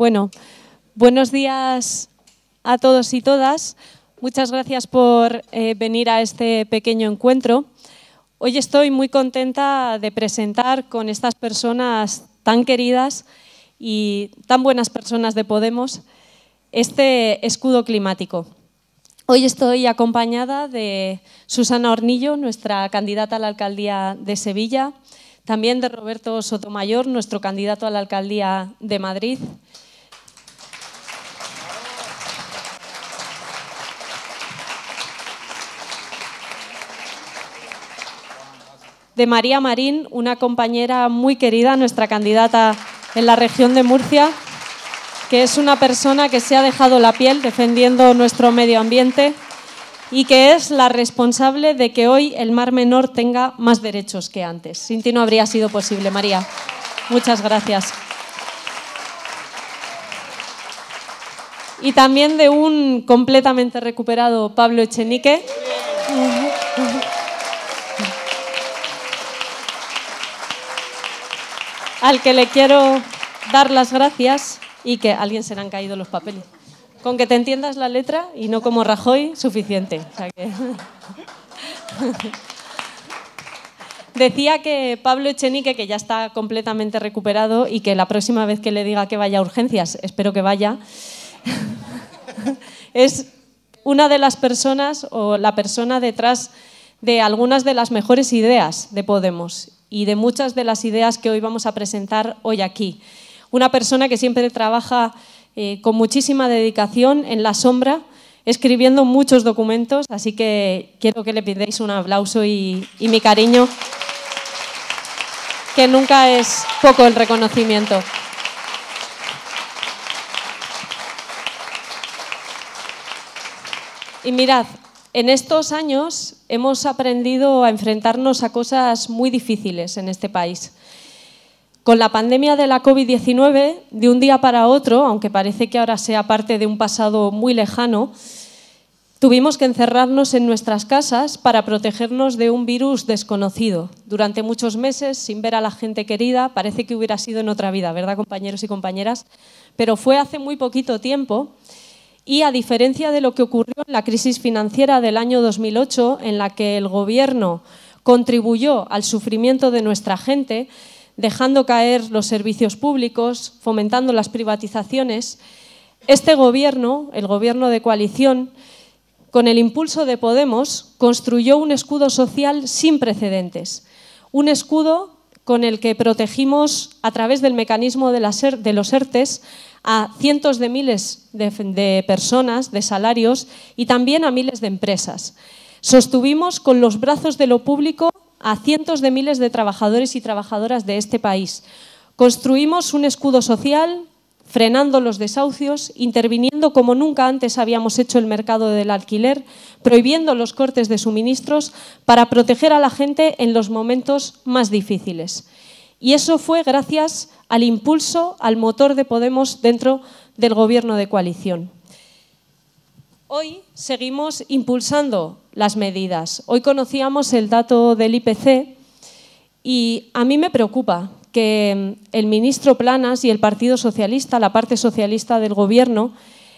Bueno, buenos días a todos y todas. Muchas gracias por eh, venir a este pequeño encuentro. Hoy estoy muy contenta de presentar con estas personas tan queridas y tan buenas personas de Podemos este escudo climático. Hoy estoy acompañada de Susana Hornillo, nuestra candidata a la alcaldía de Sevilla, también de Roberto Sotomayor, nuestro candidato a la alcaldía de Madrid, de María Marín, una compañera muy querida, nuestra candidata en la región de Murcia, que es una persona que se ha dejado la piel defendiendo nuestro medio ambiente y que es la responsable de que hoy el Mar Menor tenga más derechos que antes. Sin ti no habría sido posible, María. Muchas gracias. Y también de un completamente recuperado Pablo Echenique. al que le quiero dar las gracias y que alguien se le han caído los papeles. Con que te entiendas la letra y no como Rajoy, suficiente. Decía que Pablo Echenique, que ya está completamente recuperado y que la próxima vez que le diga que vaya a urgencias, espero que vaya, es una de las personas o la persona detrás de algunas de las mejores ideas de Podemos y de muchas de las ideas que hoy vamos a presentar hoy aquí. Una persona que siempre trabaja eh, con muchísima dedicación en la sombra, escribiendo muchos documentos, así que quiero que le pidáis un aplauso y mi cariño, que nunca es poco el reconocimiento. Y mirad, en estos años hemos aprendido a enfrentarnos a cosas muy difíciles en este país. Con la pandemia de la COVID-19, de un día para otro, aunque parece que ahora sea parte de un pasado muy lejano, tuvimos que encerrarnos en nuestras casas para protegernos de un virus desconocido. Durante muchos meses, sin ver a la gente querida, parece que hubiera sido en otra vida, ¿verdad, compañeros y compañeras? Pero fue hace muy poquito tiempo y a diferencia de lo que ocurrió en la crisis financiera del año 2008, en la que el Gobierno contribuyó al sufrimiento de nuestra gente, dejando caer los servicios públicos, fomentando las privatizaciones, este Gobierno, el Gobierno de coalición, con el impulso de Podemos, construyó un escudo social sin precedentes, un escudo con el que protegimos a través del mecanismo de, los ERTES a cientos de miles de personas, de salarios y también a miles de empresas. Sostuvimos con los brazos de lo público a cientos de miles de trabajadores y trabajadoras de este país. Construimos un escudo social frenando los desahucios, interviniendo como nunca antes habíamos hecho el mercado del alquiler, prohibiendo los cortes de suministros para proteger a la gente en los momentos más difíciles. Y eso fue gracias al impulso, al motor de Podemos dentro del gobierno de coalición. Hoy seguimos impulsando las medidas. Hoy conocíamos el dato del IPC y a mí me preocupa que mm, el ministro Planas y el Partido Socialista, la parte socialista del Gobierno,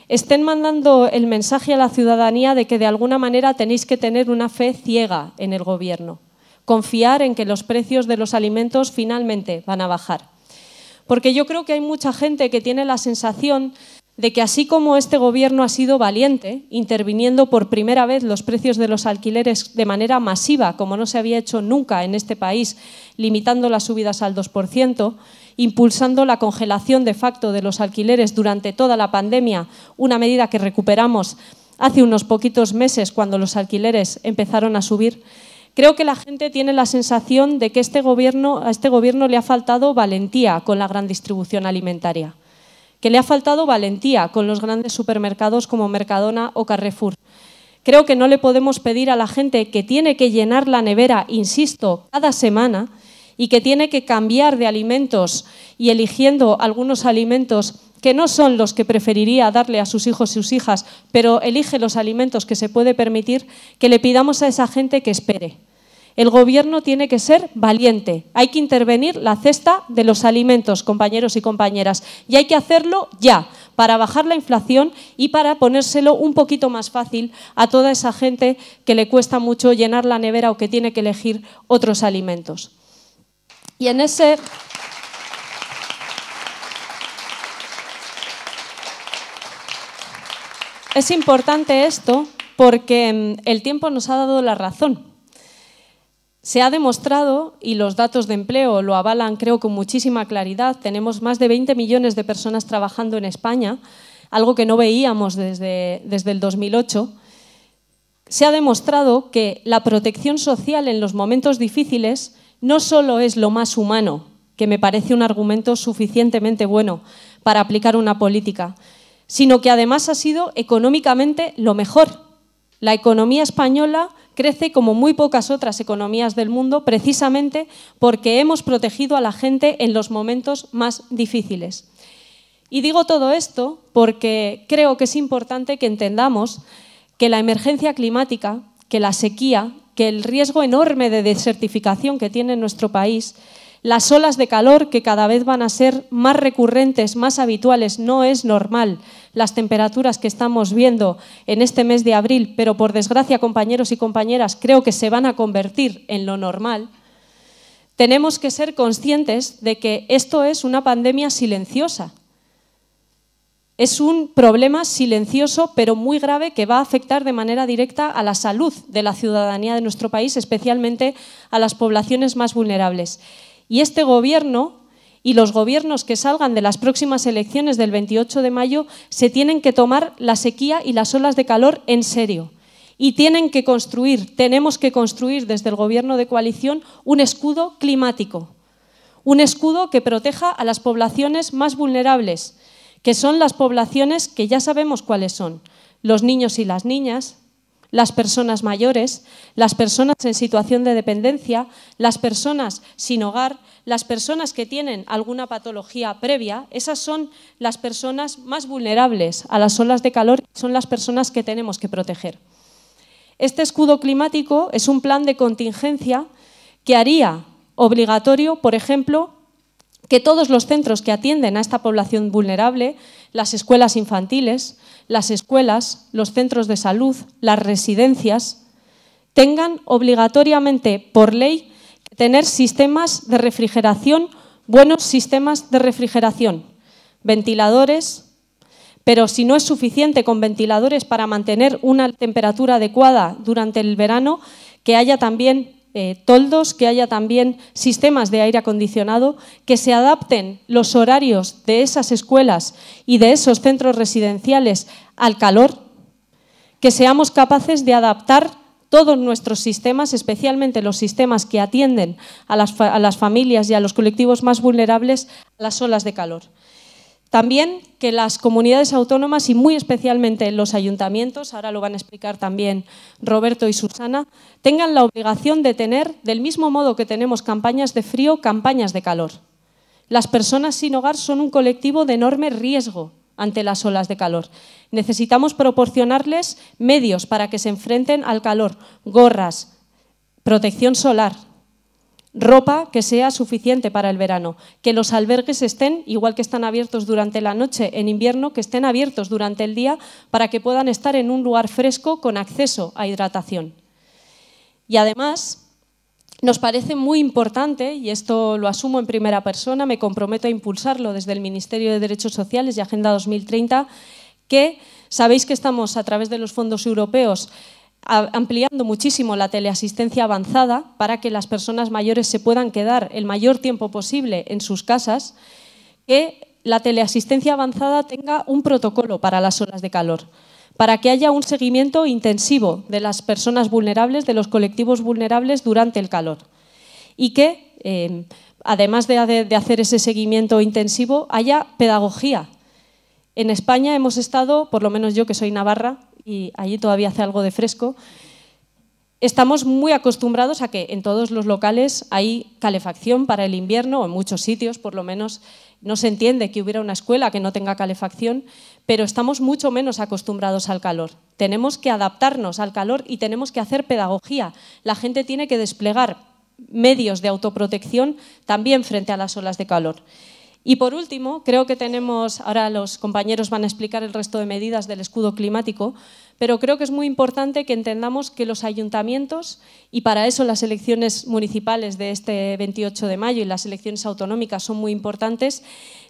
estén mandando el mensaje a la ciudadanía de que de alguna manera tenéis que tener una fe ciega en el Gobierno, confiar en que los precios de los alimentos finalmente van a bajar. Porque yo creo que hay mucha gente que tiene la sensación de que así como este Gobierno ha sido valiente, interviniendo por primera vez los precios de los alquileres de manera masiva, como no se había hecho nunca en este país, limitando las subidas al 2%, impulsando la congelación de facto de los alquileres durante toda la pandemia, una medida que recuperamos hace unos poquitos meses cuando los alquileres empezaron a subir, Creo que la gente tiene la sensación de que este gobierno, a este gobierno le ha faltado valentía con la gran distribución alimentaria que le ha faltado valentía con los grandes supermercados como Mercadona o Carrefour. Creo que no le podemos pedir a la gente que tiene que llenar la nevera, insisto, cada semana y que tiene que cambiar de alimentos y eligiendo algunos alimentos que no son los que preferiría darle a sus hijos y sus hijas, pero elige los alimentos que se puede permitir, que le pidamos a esa gente que espere. El gobierno tiene que ser valiente. Hay que intervenir la cesta de los alimentos, compañeros y compañeras. Y hay que hacerlo ya, para bajar la inflación y para ponérselo un poquito más fácil a toda esa gente que le cuesta mucho llenar la nevera o que tiene que elegir otros alimentos. Y en ese. Es importante esto porque mm, el tiempo nos ha dado la razón se ha demostrado, y los datos de empleo lo avalan creo con muchísima claridad, tenemos más de 20 millones de personas trabajando en España, algo que no veíamos desde, desde el 2008. Se ha demostrado que la protección social en los momentos difíciles no solo es lo más humano, que me parece un argumento suficientemente bueno para aplicar una política, sino que además ha sido económicamente lo mejor. La economía española crece como muy pocas otras economías del mundo precisamente porque hemos protegido a la gente en los momentos más difíciles. Y digo todo esto porque creo que es importante que entendamos que la emergencia climática, que la sequía, que el riesgo enorme de desertificación que tiene nuestro país las olas de calor que cada vez van a ser más recurrentes, más habituales, no es normal las temperaturas que estamos viendo en este mes de abril, pero por desgracia, compañeros y compañeras, creo que se van a convertir en lo normal. Tenemos que ser conscientes de que esto es una pandemia silenciosa. Es un problema silencioso pero muy grave que va a afectar de manera directa a la salud de la ciudadanía de nuestro país, especialmente a las poblaciones más vulnerables. Y este gobierno y los gobiernos que salgan de las próximas elecciones del 28 de mayo se tienen que tomar la sequía y las olas de calor en serio. Y tienen que construir, tenemos que construir desde el gobierno de coalición un escudo climático, un escudo que proteja a las poblaciones más vulnerables, que son las poblaciones que ya sabemos cuáles son, los niños y las niñas, las personas mayores, las personas en situación de dependencia, las personas sin hogar, las personas que tienen alguna patología previa. Esas son las personas más vulnerables a las olas de calor, son las personas que tenemos que proteger. Este escudo climático es un plan de contingencia que haría obligatorio, por ejemplo, que todos los centros que atienden a esta población vulnerable, las escuelas infantiles, las escuelas, los centros de salud, las residencias, tengan obligatoriamente, por ley, que tener sistemas de refrigeración, buenos sistemas de refrigeración, ventiladores, pero si no es suficiente con ventiladores para mantener una temperatura adecuada durante el verano, que haya también eh, toldos, que haya también sistemas de aire acondicionado, que se adapten los horarios de esas escuelas y de esos centros residenciales al calor, que seamos capaces de adaptar todos nuestros sistemas, especialmente los sistemas que atienden a las familias y a los colectivos más vulnerables, a las olas de calor. También que las comunidades autónomas y muy especialmente los ayuntamientos, ahora lo van a explicar también Roberto y Susana, tengan la obligación de tener, del mismo modo que tenemos campañas de frío, campañas de calor. Las personas sin hogar son un colectivo de enorme riesgo ante las olas de calor. Necesitamos proporcionarles medios para que se enfrenten al calor, gorras, protección solar, ropa que sea suficiente para el verano, que los albergues estén, igual que están abiertos durante la noche en invierno, que estén abiertos durante el día para que puedan estar en un lugar fresco con acceso a hidratación. Y además, nos parece muy importante, y esto lo asumo en primera persona, me comprometo a impulsarlo desde el Ministerio de Derechos Sociales y Agenda 2030, que sabéis que estamos a través de los fondos europeos ampliando muchísimo la teleasistencia avanzada para que las personas mayores se puedan quedar el mayor tiempo posible en sus casas, que la teleasistencia avanzada tenga un protocolo para las horas de calor, para que haya un seguimiento intensivo de las personas vulnerables, de los colectivos vulnerables durante el calor y que, em, además de hacer ese seguimiento intensivo, haya pedagogía. En España hemos estado, por lo menos yo que soy navarra, y allí todavía hace algo de fresco, estamos muy acostumbrados a que en todos los locales hay calefacción para el invierno, o en muchos sitios por lo menos no se entiende que hubiera una escuela que no tenga calefacción, pero estamos mucho menos acostumbrados al calor. Tenemos que adaptarnos al calor y tenemos que hacer pedagogía. La gente tiene que desplegar medios de autoprotección también frente a las olas de calor. Y por último, creo que tenemos, ahora los compañeros van a explicar el resto de medidas del escudo climático, pero creo que es muy importante que entendamos que los ayuntamientos, y para eso las elecciones municipales de este 28 de mayo y las elecciones autonómicas son muy importantes,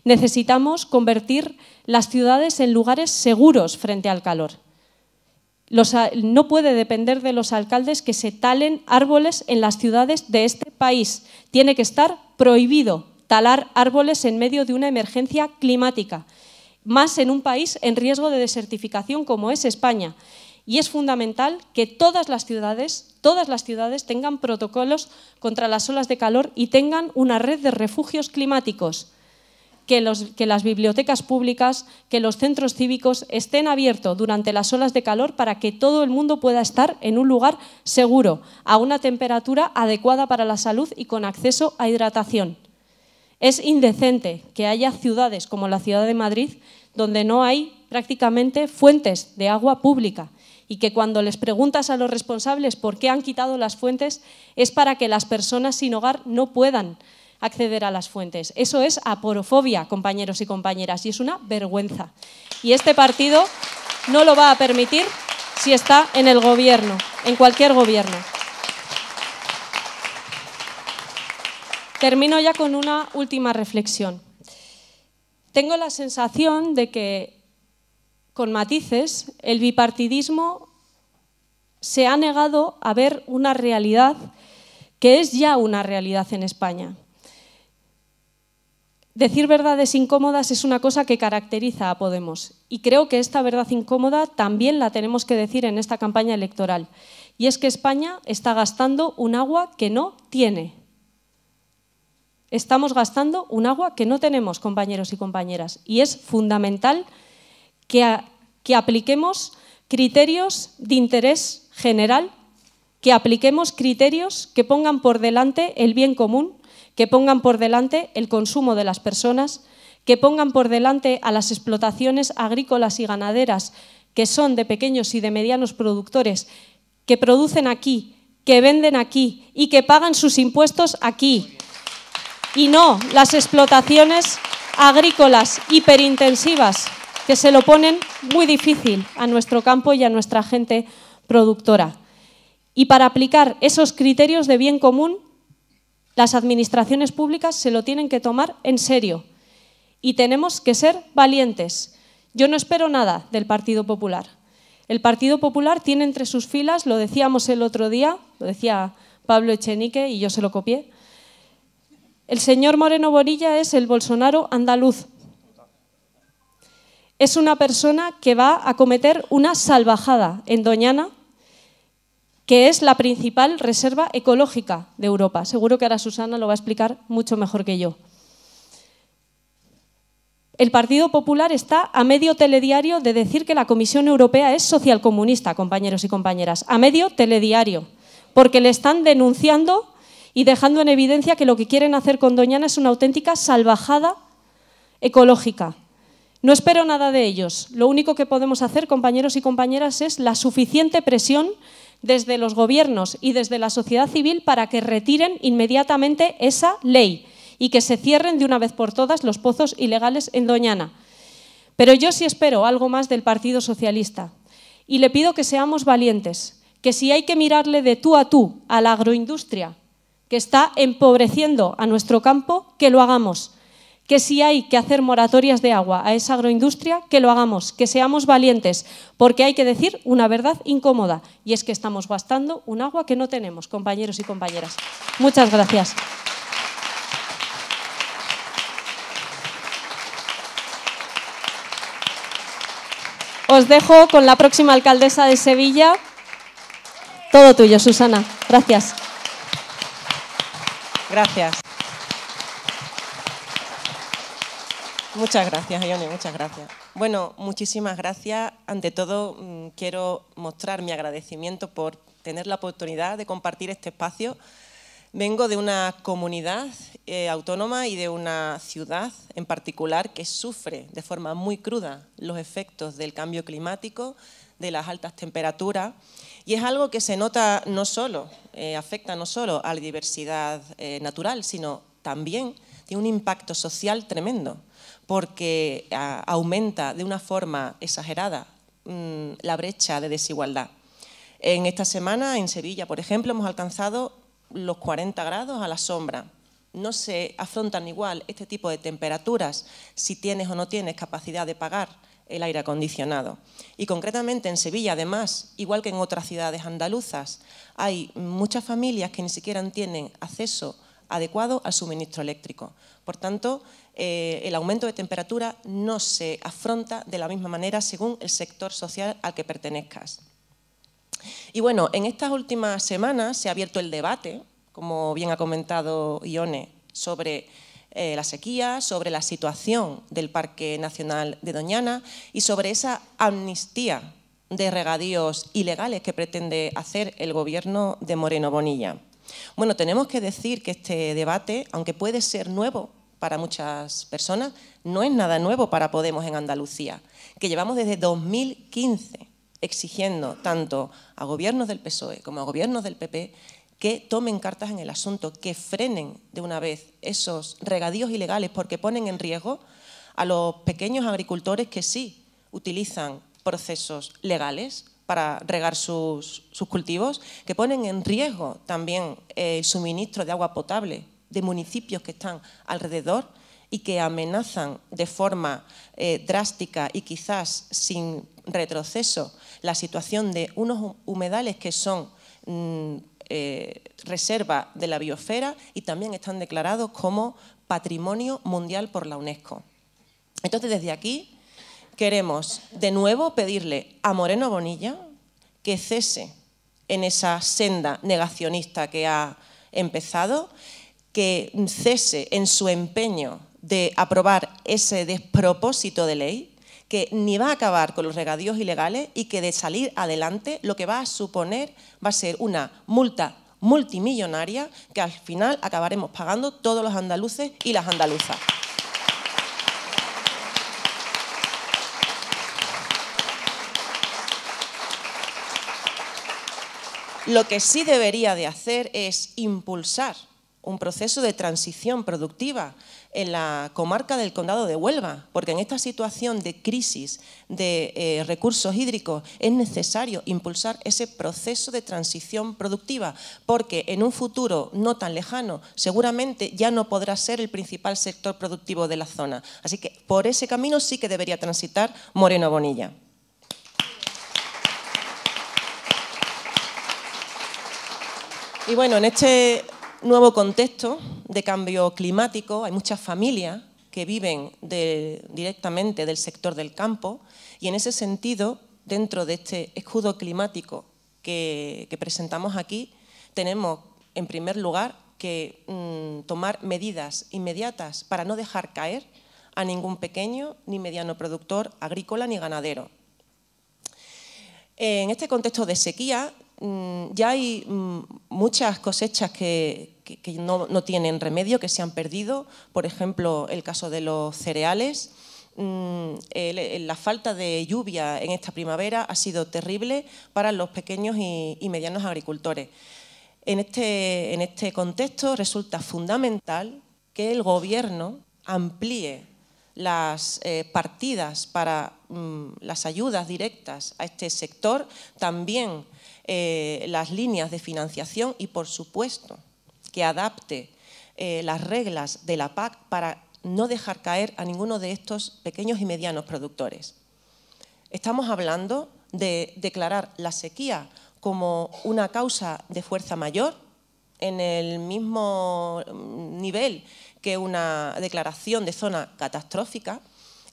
necesitamos convertir las ciudades en lugares seguros frente al calor. no puede depender de los alcaldes que se talen árboles en las ciudades de este país. Tiene que estar prohibido talar árboles en medio de una emergencia climática, más en un país en riesgo de desertificación como es España. Y es fundamental que todas las ciudades, todas las ciudades tengan protocolos contra las olas de calor y tengan una red de refugios climáticos. que, las bibliotecas públicas, que los centros cívicos estén abiertos durante las olas de calor para que todo el mundo pueda estar en un lugar seguro, a una temperatura adecuada para la salud y con acceso a hidratación. Es indecente que haya ciudades como la ciudad de Madrid donde no hay prácticamente fuentes de agua pública y que cuando les preguntas a los responsables por qué han quitado las fuentes es para que las personas sin hogar no puedan acceder a las fuentes. Eso es aporofobia, compañeros y compañeras, y es una vergüenza. Y este partido no lo va a permitir si está en el gobierno, en cualquier gobierno. Termino ya con una última reflexión. Tengo la sensación de que, con matices, el bipartidismo se ha negado a ver una realidad que es ya una realidad en España. Decir verdades incómodas es una cosa que caracteriza a Podemos y creo que esta verdad incómoda también la tenemos que decir en esta campaña electoral. Y es que España está gastando un agua que no tiene estamos gastando un agua que no tenemos, compañeros y compañeras. Y es fundamental que, apliquemos criterios de interés general, que apliquemos criterios que pongan por delante el bien común, que pongan por delante el consumo de las personas, que pongan por delante a las explotaciones agrícolas y ganaderas que son de pequeños y de medianos productores, que producen aquí, que venden aquí y que pagan sus impuestos aquí y no las explotaciones agrícolas hiperintensivas que se lo ponen muy difícil a nuestro campo y a nuestra gente productora. Y para aplicar esos criterios de bien común, las administraciones públicas se lo tienen que tomar en serio y tenemos que ser valientes. Yo no espero nada del Partido Popular. El Partido Popular tiene entre sus filas, lo decíamos el otro día, lo decía Pablo Echenique y yo se lo copié, el señor Moreno Borilla es el Bolsonaro andaluz. Es una persona que va a cometer una salvajada en Doñana, que es la principal reserva ecológica de Europa. Seguro que ahora Susana lo va a explicar mucho mejor que yo. El Partido Popular está a medio telediario de decir que la Comisión Europea es socialcomunista, compañeros y compañeras. A medio telediario. Porque le están denunciando y dejando en evidencia que lo que quieren hacer con Doñana es una auténtica salvajada ecológica. No espero nada de ellos. Lo único que podemos hacer, compañeros y compañeras, es la suficiente presión desde los gobiernos y desde la sociedad civil para que retiren inmediatamente esa ley y que se cierren de una vez por todas los pozos ilegales en Doñana. Pero yo sí espero algo más del Partido Socialista y le pido que seamos valientes, que si hay que mirarle de tú a tú a la agroindustria que está empobreciendo a nuestro campo, que lo hagamos. Que si hay que hacer moratorias de agua a esa agroindustria, que lo hagamos, que seamos valientes, porque hay que decir una verdad incómoda, y es que estamos gastando un agua que no tenemos, compañeros y compañeras. Muchas gracias. Os dejo con la próxima alcaldesa de Sevilla. Todo tuyo, Susana. Gracias. Gracias. Muchas gracias, Ione, muchas gracias. Bueno, muchísimas gracias. Ante todo, mm, quiero mostrar mi agradecimiento por tener la oportunidad de compartir este espacio. Vengo de una comunidad eh, autónoma y de una ciudad en particular que sufre de forma muy cruda los efectos del cambio climático, de las altas temperaturas y es algo que se nota no solo, eh, afecta no solo a la diversidad eh, natural, sino también tiene un impacto social tremendo, porque eh, aumenta de una forma exagerada mm, la brecha de desigualdad. En esta semana, en Sevilla, por ejemplo, hemos alcanzado los 40 grados a la sombra. No se afrontan igual este tipo de temperaturas si tienes o no tienes capacidad de pagar el aire acondicionado. Y concretamente en Sevilla, además, igual que en otras ciudades andaluzas, hay muchas familias que ni siquiera tienen acceso adecuado al suministro eléctrico. Por tanto, eh, el aumento de temperatura no se afronta de la misma manera según el sector social al que pertenezcas. Y bueno, en estas últimas semanas se ha abierto el debate, como bien ha comentado Ione, sobre eh, la sequía, sobre la situación del Parque Nacional de Doñana y sobre esa amnistía de regadíos ilegales que pretende hacer el gobierno de Moreno Bonilla. Bueno, tenemos que decir que este debate, aunque puede ser nuevo para muchas personas, no es nada nuevo para Podemos en Andalucía, que llevamos desde 2015 exigiendo tanto a gobiernos del PSOE como a gobiernos del PP que tomen cartas en el asunto, que frenen de una vez esos regadíos ilegales porque ponen en riesgo a los pequeños agricultores que sí utilizan procesos legales para regar sus, cultivos, que ponen en riesgo también eh, el suministro de agua potable de municipios que están alrededor y que amenazan de forma eh, drástica y quizás sin retroceso la situación de unos humedales que son mm, eh, reserva de la biosfera y también están declarados como patrimonio mundial por la UNESCO. Entonces, desde aquí queremos de nuevo pedirle a Moreno Bonilla que cese en esa senda negacionista que ha empezado, que cese en su empeño de aprobar ese despropósito de ley que ni va a acabar con los regadíos ilegales y que de salir adelante lo que va a suponer va a ser una multa multimillonaria que al final acabaremos pagando todos los andaluces y las andaluzas. Lo que sí debería de hacer es impulsar un proceso de transición productiva en la comarca del Condado de Huelva, porque en esta situación de crisis de eh, recursos hídricos es necesario impulsar ese proceso de transición productiva, porque en un futuro no tan lejano seguramente ya no podrá ser el principal sector productivo de la zona. Así que por ese camino sí que debería transitar Moreno Bonilla. Y bueno, en este nuevo contexto de cambio climático, hay muchas familias que viven directamente del sector del campo y en ese sentido, dentro de este escudo climático que, presentamos aquí, tenemos en primer lugar que mm, tomar medidas inmediatas para no dejar caer a ningún pequeño ni mediano productor agrícola ni ganadero. En este contexto de sequía mm, ya hay mm, muchas cosechas que, que, no, tienen remedio, que se han perdido, por ejemplo, el caso de los cereales. Mm, la falta de lluvia en esta primavera ha sido terrible para los pequeños y, medianos agricultores. Este, en este, contexto resulta fundamental que el Gobierno amplíe las eh, partidas para mm, las ayudas directas a este sector, también eh, las líneas de financiación y, por supuesto, que adapte eh, las reglas de la PAC para no dejar caer a ninguno de estos pequeños y medianos productores. Estamos hablando de declarar la sequía como una causa de fuerza mayor en el mismo mm, nivel que una declaración de zona catastrófica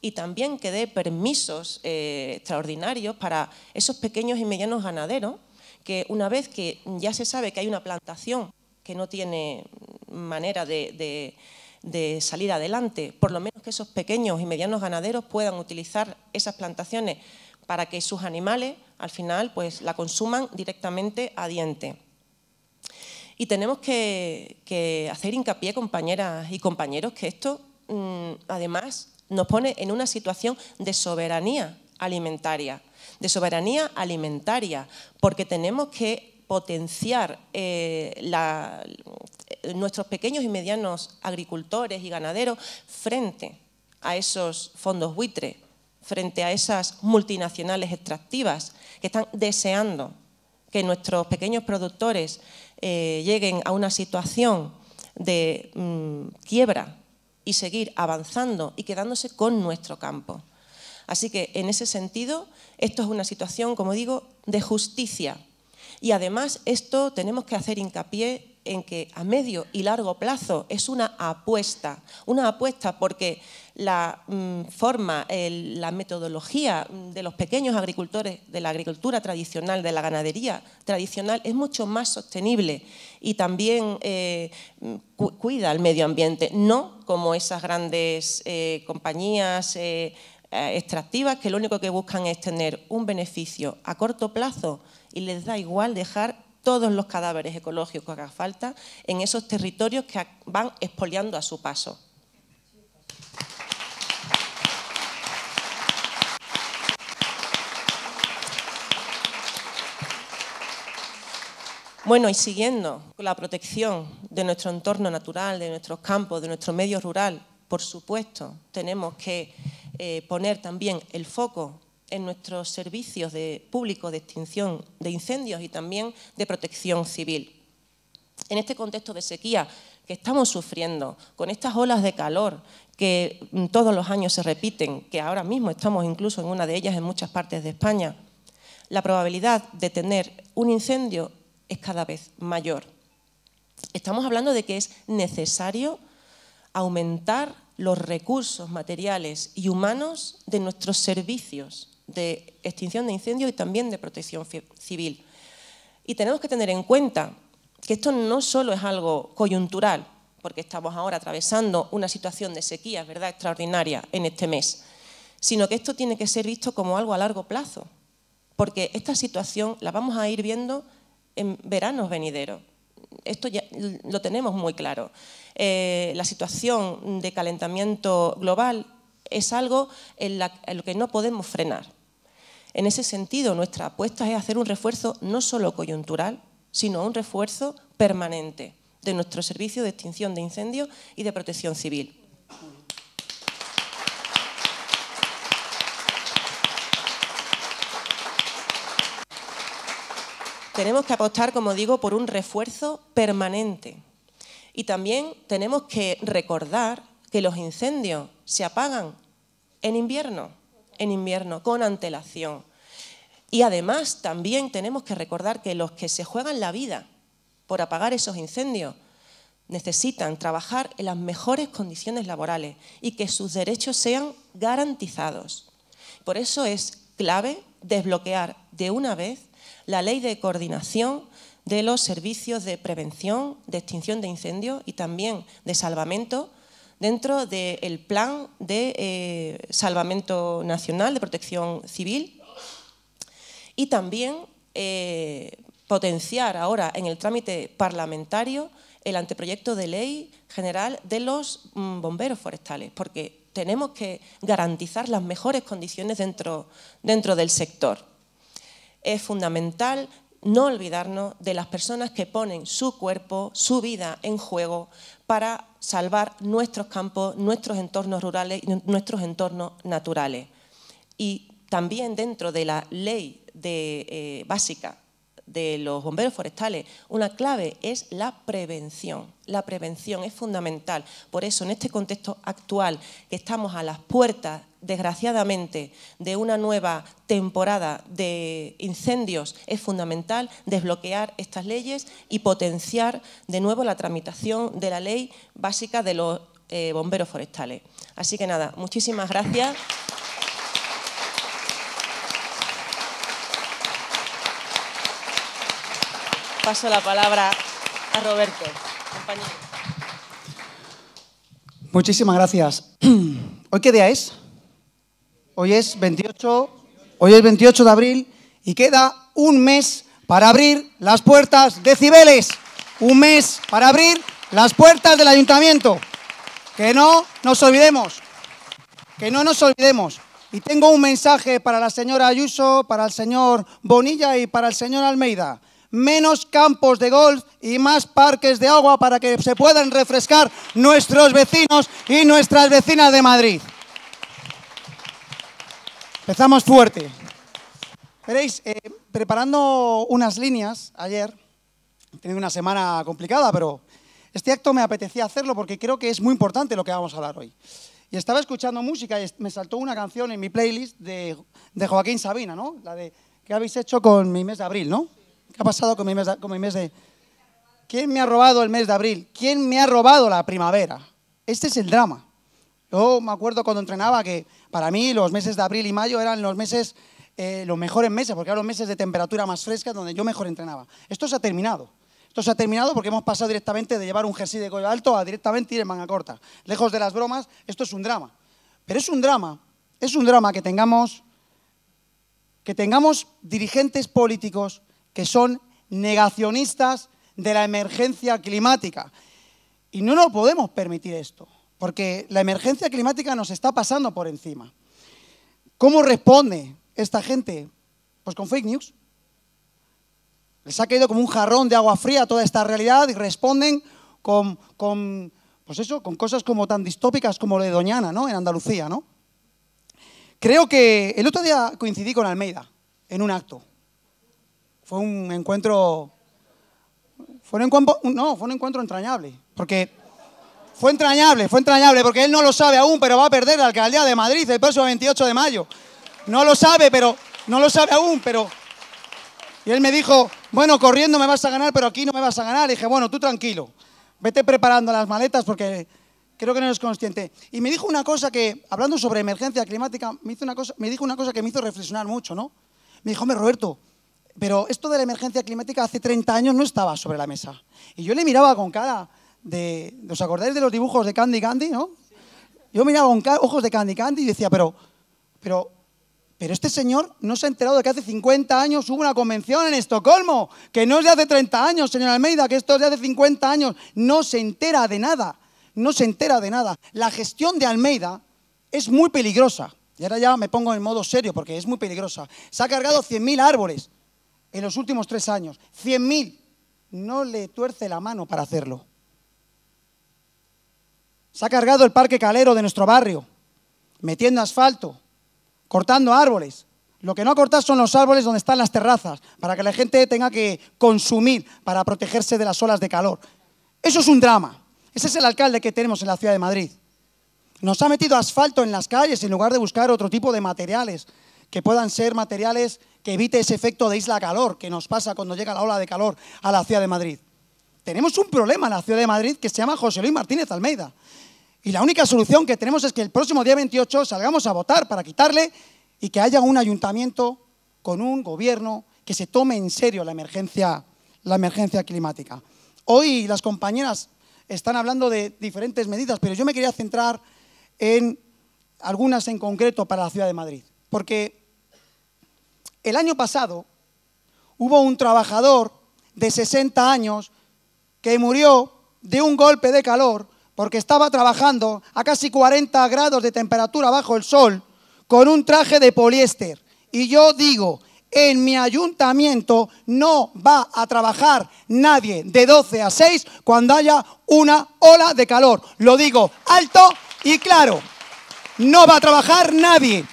y también que dé permisos eh, extraordinarios para esos pequeños y medianos ganaderos que una vez que ya se sabe que hay una plantación que no tiene manera de, salir adelante. Por lo menos que esos pequeños y medianos ganaderos puedan utilizar esas plantaciones para que sus animales al final pues la consuman directamente a diente. Y tenemos que, hacer hincapié, compañeras y compañeros, que esto mm, además nos pone en una situación de soberanía alimentaria, de soberanía alimentaria, porque tenemos que potenciar eh, nuestros pequeños y medianos agricultores y ganaderos frente a esos fondos buitre, frente a esas multinacionales extractivas que están deseando que nuestros pequeños productores eh, lleguen a una situación de mm, quiebra y seguir avanzando y quedándose con nuestro campo. Así que en ese sentido, esto es una situación, como digo, de justicia y además esto tenemos que hacer hincapié en que a medio y largo plazo es una apuesta, una apuesta porque la mm, forma, la metodología mm, de los pequeños agricultores, de la agricultura tradicional, de la ganadería tradicional, es mucho más sostenible y también eh, cuida al medio ambiente, no como esas grandes eh, compañías. Eh, extractivas que lo único que buscan es tener un beneficio a corto plazo y les da igual dejar todos los cadáveres ecológicos que haga falta en esos territorios que van expoliando a su paso. Bueno, y siguiendo con la protección de nuestro entorno natural, de nuestros campos, de nuestro medio rural, por supuesto, tenemos que eh, poner también el foco en nuestros servicios de público de extinción de incendios y también de protección civil. En este contexto de sequía que estamos sufriendo, con estas olas de calor que mm, todos los años se repiten, que ahora mismo estamos incluso en una de ellas en muchas partes de España, la probabilidad de tener un incendio es cada vez mayor. Estamos hablando de que es necesario aumentar los recursos materiales y humanos de nuestros servicios de extinción de incendios y también de protección civil. Y tenemos que tener en cuenta que esto no solo es algo coyuntural, porque estamos ahora atravesando una situación de sequía ¿verdad? extraordinaria en este mes, sino que esto tiene que ser visto como algo a largo plazo, porque esta situación la vamos a ir viendo en veranos venideros. Esto ya lo tenemos muy claro. Eh, la situación de calentamiento global es algo en lo que no podemos frenar en ese sentido, nuestra apuesta es hacer un refuerzo no solo coyuntural, sino un refuerzo permanente de nuestro servicio de extinción de incendios y de protección civil. Tenemos que apostar, como digo, por un refuerzo permanente. Y también tenemos que recordar que los incendios se apagan en invierno en invierno, con antelación. Y además también tenemos que recordar que los que se juegan la vida por apagar esos incendios necesitan trabajar en las mejores condiciones laborales y que sus derechos sean garantizados. Por eso es clave desbloquear de una vez la ley de coordinación de los servicios de prevención, de extinción de incendios y también de salvamento dentro del plan de eh, salvamento nacional, de protección civil, y también eh, potenciar ahora en el trámite parlamentario el anteproyecto de ley general de los mm, bomberos forestales, porque tenemos que garantizar las mejores condiciones dentro, dentro del sector. Es fundamental no olvidarnos de las personas que ponen su cuerpo, su vida en juego para salvar nuestros campos, nuestros entornos rurales y nuestros entornos naturales. Y también dentro de la ley eh, básica de los bomberos forestales, una clave es la prevención. La prevención es fundamental. Por eso, en este contexto actual, que estamos a las puertas, desgraciadamente, de una nueva temporada de incendios, es fundamental desbloquear estas leyes y potenciar de nuevo la tramitación de la ley básica de los eh, bomberos forestales. Así que nada, muchísimas gracias. paso la palabra a Roberto, compañero. Muchísimas gracias. ¿Hoy qué día es? Hoy es 28, hoy es 28 de abril y queda un mes para abrir las puertas de Cibeles. Un mes para abrir las puertas del ayuntamiento. Que no nos olvidemos. Que no nos olvidemos. Y tengo un mensaje para la señora Ayuso, para el señor Bonilla y para el señor Almeida menos campos de golf y más parques de agua para que se puedan refrescar nuestros vecinos y nuestras vecinas de Madrid. Empezamos fuerte. Veréis, eh, preparando unas líneas ayer, he tenido una semana complicada, pero este acto me apetecía hacerlo porque creo que es muy importante lo que vamos a dar hoy. Y estaba escuchando música y me saltó una canción en mi playlist de, de Joaquín Sabina, ¿no? La de que habéis hecho con mi mes de abril, ¿no? ¿Qué ha pasado con mi mes de, ¿Quién me ha robado el mes de abril? ¿Quién me ha robado la primavera? Este es el drama. Yo me acuerdo cuando entrenaba que para mí los meses de abril y mayo eran los meses, eh, los mejores meses, porque eran los meses de temperatura más fresca donde yo mejor entrenaba. Esto se ha terminado. Esto se ha terminado porque hemos pasado directamente de llevar un jersey de cuello alto a directamente ir en manga corta. Lejos de las bromas, esto es un drama. Pero es un drama, es un drama que tengamos, que tengamos dirigentes políticos que son negacionistas de la emergencia climática. Y no nos podemos permitir esto, porque la emergencia climática nos está pasando por encima. ¿Cómo responde esta gente? Pues con fake news. Les ha caído como un jarrón de agua fría toda esta realidad y responden con, pues eso, con cosas como tan distópicas como lo de Doñana, ¿no? En Andalucía, ¿no? Creo que el otro día coincidí con Almeida en un acto fue un encuentro, fue un no, fue un encuentro entrañable, porque fue entrañable, fue entrañable, porque él no lo sabe aún, pero va a perder la alcaldía de Madrid el próximo 28 de mayo. No lo sabe, pero no lo sabe aún, pero... Y él me dijo, bueno, corriendo me vas a ganar, pero aquí no me vas a ganar. Y dije, bueno, tú tranquilo, vete preparando las maletas porque creo que no eres consciente. Y me dijo una cosa que, hablando sobre emergencia climática, me, hizo una cosa, me dijo una cosa que me hizo reflexionar mucho, ¿no? Me dijo, hombre, Roberto, pero esto de la emergencia climática hace 30 años no estaba sobre la mesa. Y yo le miraba con cara de... ¿Os acordáis de los dibujos de Candy Candy, no? Yo miraba con ojos de Candy Candy y decía, pero, pero, pero este señor no se ha enterado de que hace 50 años hubo una convención en Estocolmo, que no es de hace 30 años, señor Almeida, que esto es de hace 50 años. No se entera de nada, no se entera de nada. La gestión de Almeida es muy peligrosa. Y ahora ya me pongo en modo serio porque es muy peligrosa. Se ha cargado 100.000 árboles en los últimos tres años, 100.000, no le tuerce la mano para hacerlo. Se ha cargado el parque calero de nuestro barrio, metiendo asfalto, cortando árboles. Lo que no ha cortado son los árboles donde están las terrazas, para que la gente tenga que consumir para protegerse de las olas de calor. Eso es un drama. Ese es el alcalde que tenemos en la ciudad de Madrid. Nos ha metido asfalto en las calles en lugar de buscar otro tipo de materiales que puedan ser materiales que evite ese efecto de isla calor que nos pasa cuando llega la ola de calor a la ciudad de Madrid. Tenemos un problema en la ciudad de Madrid que se llama José Luis Martínez Almeida. Y la única solución que tenemos es que el próximo día 28 salgamos a votar para quitarle y que haya un ayuntamiento con un gobierno que se tome en serio la emergencia, la emergencia climática. Hoy las compañeras están hablando de diferentes medidas, pero yo me quería centrar en algunas en concreto para la ciudad de Madrid, porque el año pasado hubo un trabajador de 60 años que murió de un golpe de calor porque estaba trabajando a casi 40 grados de temperatura bajo el sol con un traje de poliéster. Y yo digo, en mi ayuntamiento no va a trabajar nadie de 12 a 6 cuando haya una ola de calor. Lo digo alto y claro, no va a trabajar nadie.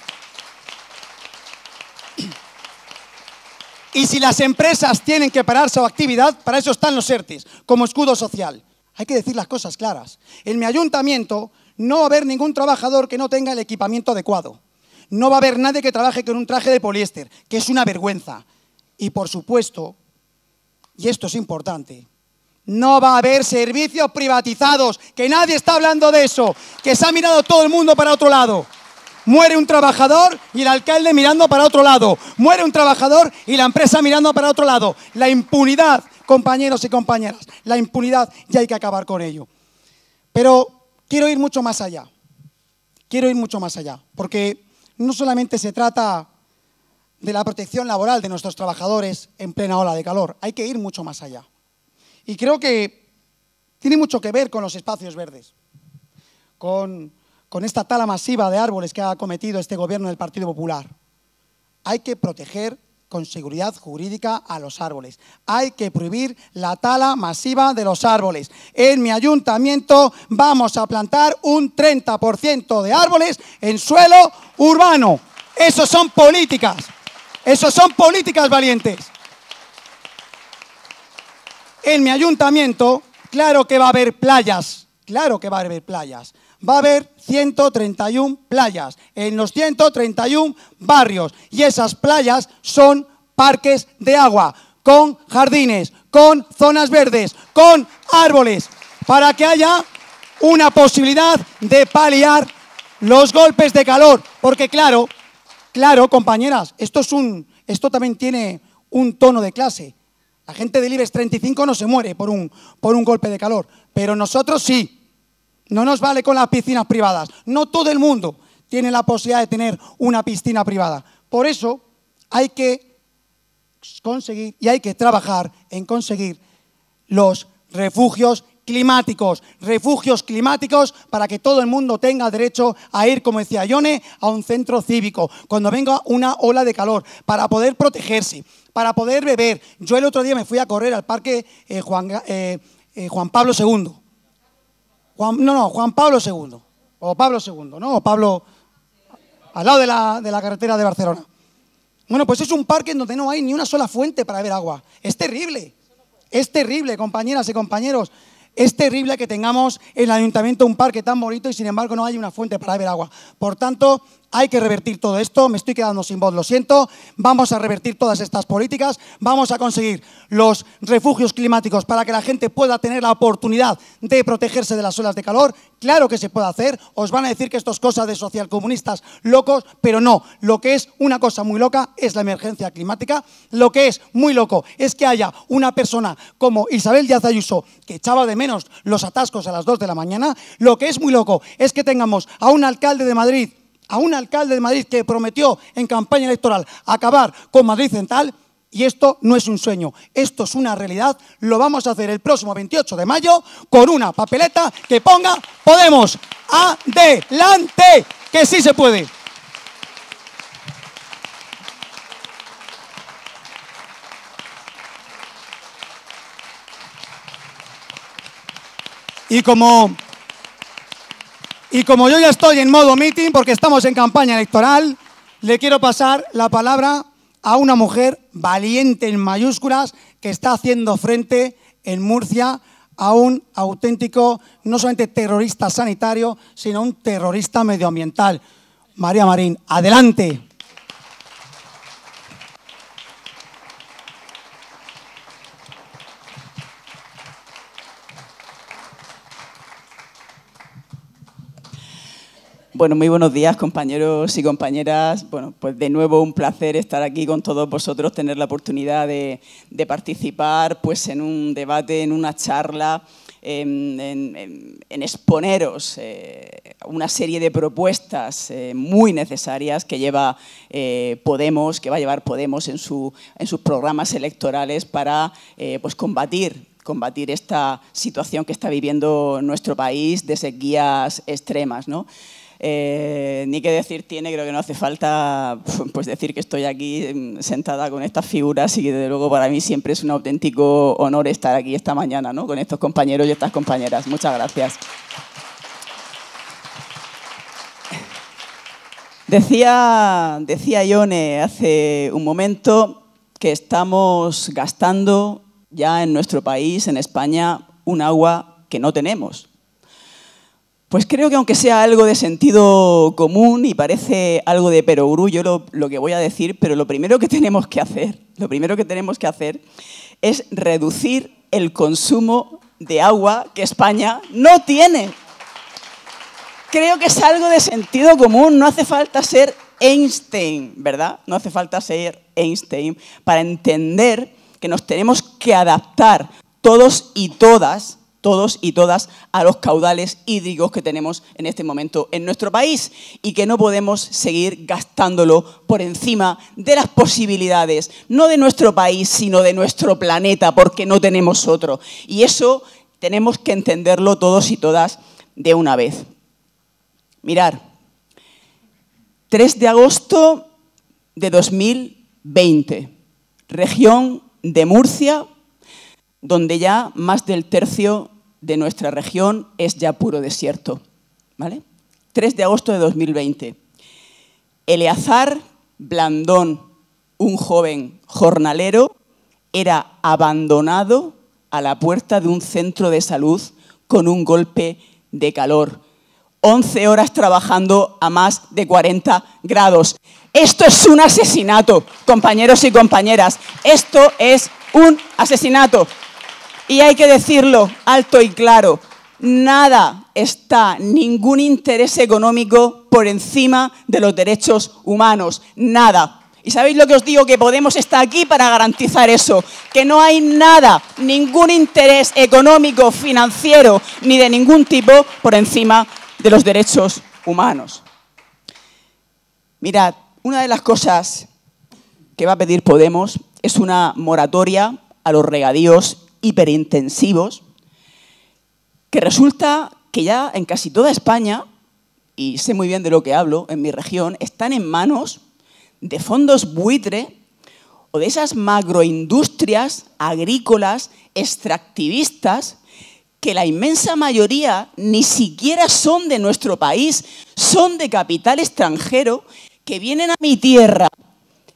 Y si las empresas tienen que parar su actividad, para eso están los ERTES, como escudo social. Hay que decir las cosas claras. En mi ayuntamiento no va a haber ningún trabajador que no tenga el equipamiento adecuado. No va a haber nadie que trabaje con un traje de poliéster, que es una vergüenza. Y por supuesto, y esto es importante, no va a haber servicios privatizados, que nadie está hablando de eso, que se ha mirado todo el mundo para otro lado. Muere un trabajador y el alcalde mirando para otro lado. Muere un trabajador y la empresa mirando para otro lado. La impunidad, compañeros y compañeras, la impunidad y hay que acabar con ello. Pero quiero ir mucho más allá. Quiero ir mucho más allá, porque no solamente se trata de la protección laboral de nuestros trabajadores en plena ola de calor, hay que ir mucho más allá. Y creo que tiene mucho que ver con los espacios verdes, con con esta tala masiva de árboles que ha cometido este gobierno del Partido Popular. Hay que proteger con seguridad jurídica a los árboles. Hay que prohibir la tala masiva de los árboles. En mi ayuntamiento vamos a plantar un 30% de árboles en suelo urbano. Eso son políticas. Esas son políticas valientes. En mi ayuntamiento, claro que va a haber playas. Claro que va a haber playas. Va a haber 131 playas, en los 131 barrios. Y esas playas son parques de agua, con jardines, con zonas verdes, con árboles, para que haya una posibilidad de paliar los golpes de calor. Porque claro, claro, compañeras, esto, es un, esto también tiene un tono de clase. La gente del Libres 35 no se muere por un, por un golpe de calor, pero nosotros sí. No nos vale con las piscinas privadas. No todo el mundo tiene la posibilidad de tener una piscina privada. Por eso hay que conseguir y hay que trabajar en conseguir los refugios climáticos, refugios climáticos para que todo el mundo tenga derecho a ir, como decía Ione, a un centro cívico, cuando venga una ola de calor, para poder protegerse, para poder beber. Yo el otro día me fui a correr al parque eh, eh, eh, Juan Pablo II no, no, Juan Pablo II, o Pablo II, ¿no? O Pablo, al lado de la, de la carretera de Barcelona. Bueno, pues es un parque en donde no hay ni una sola fuente para ver agua. Es terrible, es terrible, compañeras y compañeros. Es terrible que tengamos en el ayuntamiento un parque tan bonito y sin embargo no hay una fuente para ver agua. Por tanto, hay que revertir todo esto, me estoy quedando sin voz, lo siento, vamos a revertir todas estas políticas, vamos a conseguir los refugios climáticos para que la gente pueda tener la oportunidad de protegerse de las olas de calor, claro que se puede hacer, os van a decir que esto es cosa de socialcomunistas locos, pero no, lo que es una cosa muy loca es la emergencia climática, lo que es muy loco es que haya una persona como Isabel Díaz Ayuso que echaba de menos los atascos a las 2 de la mañana, lo que es muy loco es que tengamos a un alcalde de Madrid a un alcalde de Madrid que prometió en campaña electoral acabar con Madrid Central. Y esto no es un sueño, esto es una realidad. Lo vamos a hacer el próximo 28 de mayo con una papeleta que ponga Podemos. Adelante, que sí se puede. Y como y como yo ya estoy en modo meeting, porque estamos en campaña electoral, le quiero pasar la palabra a una mujer valiente en mayúsculas que está haciendo frente en Murcia a un auténtico, no solamente terrorista sanitario, sino un terrorista medioambiental. María Marín, adelante. muy buenos días, compañeros y compañeras. Bueno, pues de nuevo un placer estar aquí con todos vosotros, tener la oportunidad de, participar pues, en un debate, en una charla, en, exponeros eh, una serie de propuestas eh, muy necesarias que lleva eh, Podemos, que va a llevar Podemos en, en sus programas electorales para pues, combatir combatir esta situación que está viviendo nuestro país de sequías extremas. Eh, ni qué decir tiene, creo que no hace falta pues, decir que estoy aquí em, sentada con estas figuras y que desde luego para mí siempre es un auténtico honor estar aquí esta mañana ¿no? con estos compañeros y estas compañeras. Muchas gracias. Decía, decía Ione hace un momento que estamos gastando ya en nuestro país, en España, un agua que no tenemos. Pues creo que aunque sea algo de sentido común y parece algo de perogrullo lo, lo que voy a decir, pero lo primero que tenemos que hacer, lo primero que tenemos que hacer es reducir el consumo de agua que España no tiene. Creo que es algo de sentido común, no hace falta ser Einstein, ¿verdad? No hace falta ser Einstein para entender que nos tenemos que adaptar todos y todas todos y todas a los caudales hídricos que tenemos en este momento en nuestro país y que no podemos seguir gastándolo por encima de las posibilidades, no de nuestro país, sino de nuestro planeta, porque no tenemos otro. Y eso tenemos que entenderlo todos y todas de una vez. Mirar, 3 de agosto de 2020, región de Murcia, donde ya más del tercio de nuestra región es ya puro desierto. ¿vale? 3 de agosto de 2020. Eleazar Blandón, un joven jornalero, era abandonado a la puerta de un centro de salud con un golpe de calor. 11 horas trabajando a más de 40 grados. Esto es un asesinato, compañeros y compañeras. Esto es un asesinato. Y hay que decirlo alto y claro, nada está, ningún interés económico por encima de los derechos humanos, nada. Y sabéis lo que os digo, que Podemos está aquí para garantizar eso, que no hay nada, ningún interés económico, financiero, ni de ningún tipo por encima de los derechos humanos. Mirad, una de las cosas que va a pedir Podemos es una moratoria a los regadíos hiperintensivos, que resulta que ya en casi toda España, y sé muy bien de lo que hablo, en mi región, están en manos de fondos buitre o de esas macroindustrias agrícolas extractivistas que la inmensa mayoría ni siquiera son de nuestro país, son de capital extranjero, que vienen a mi tierra,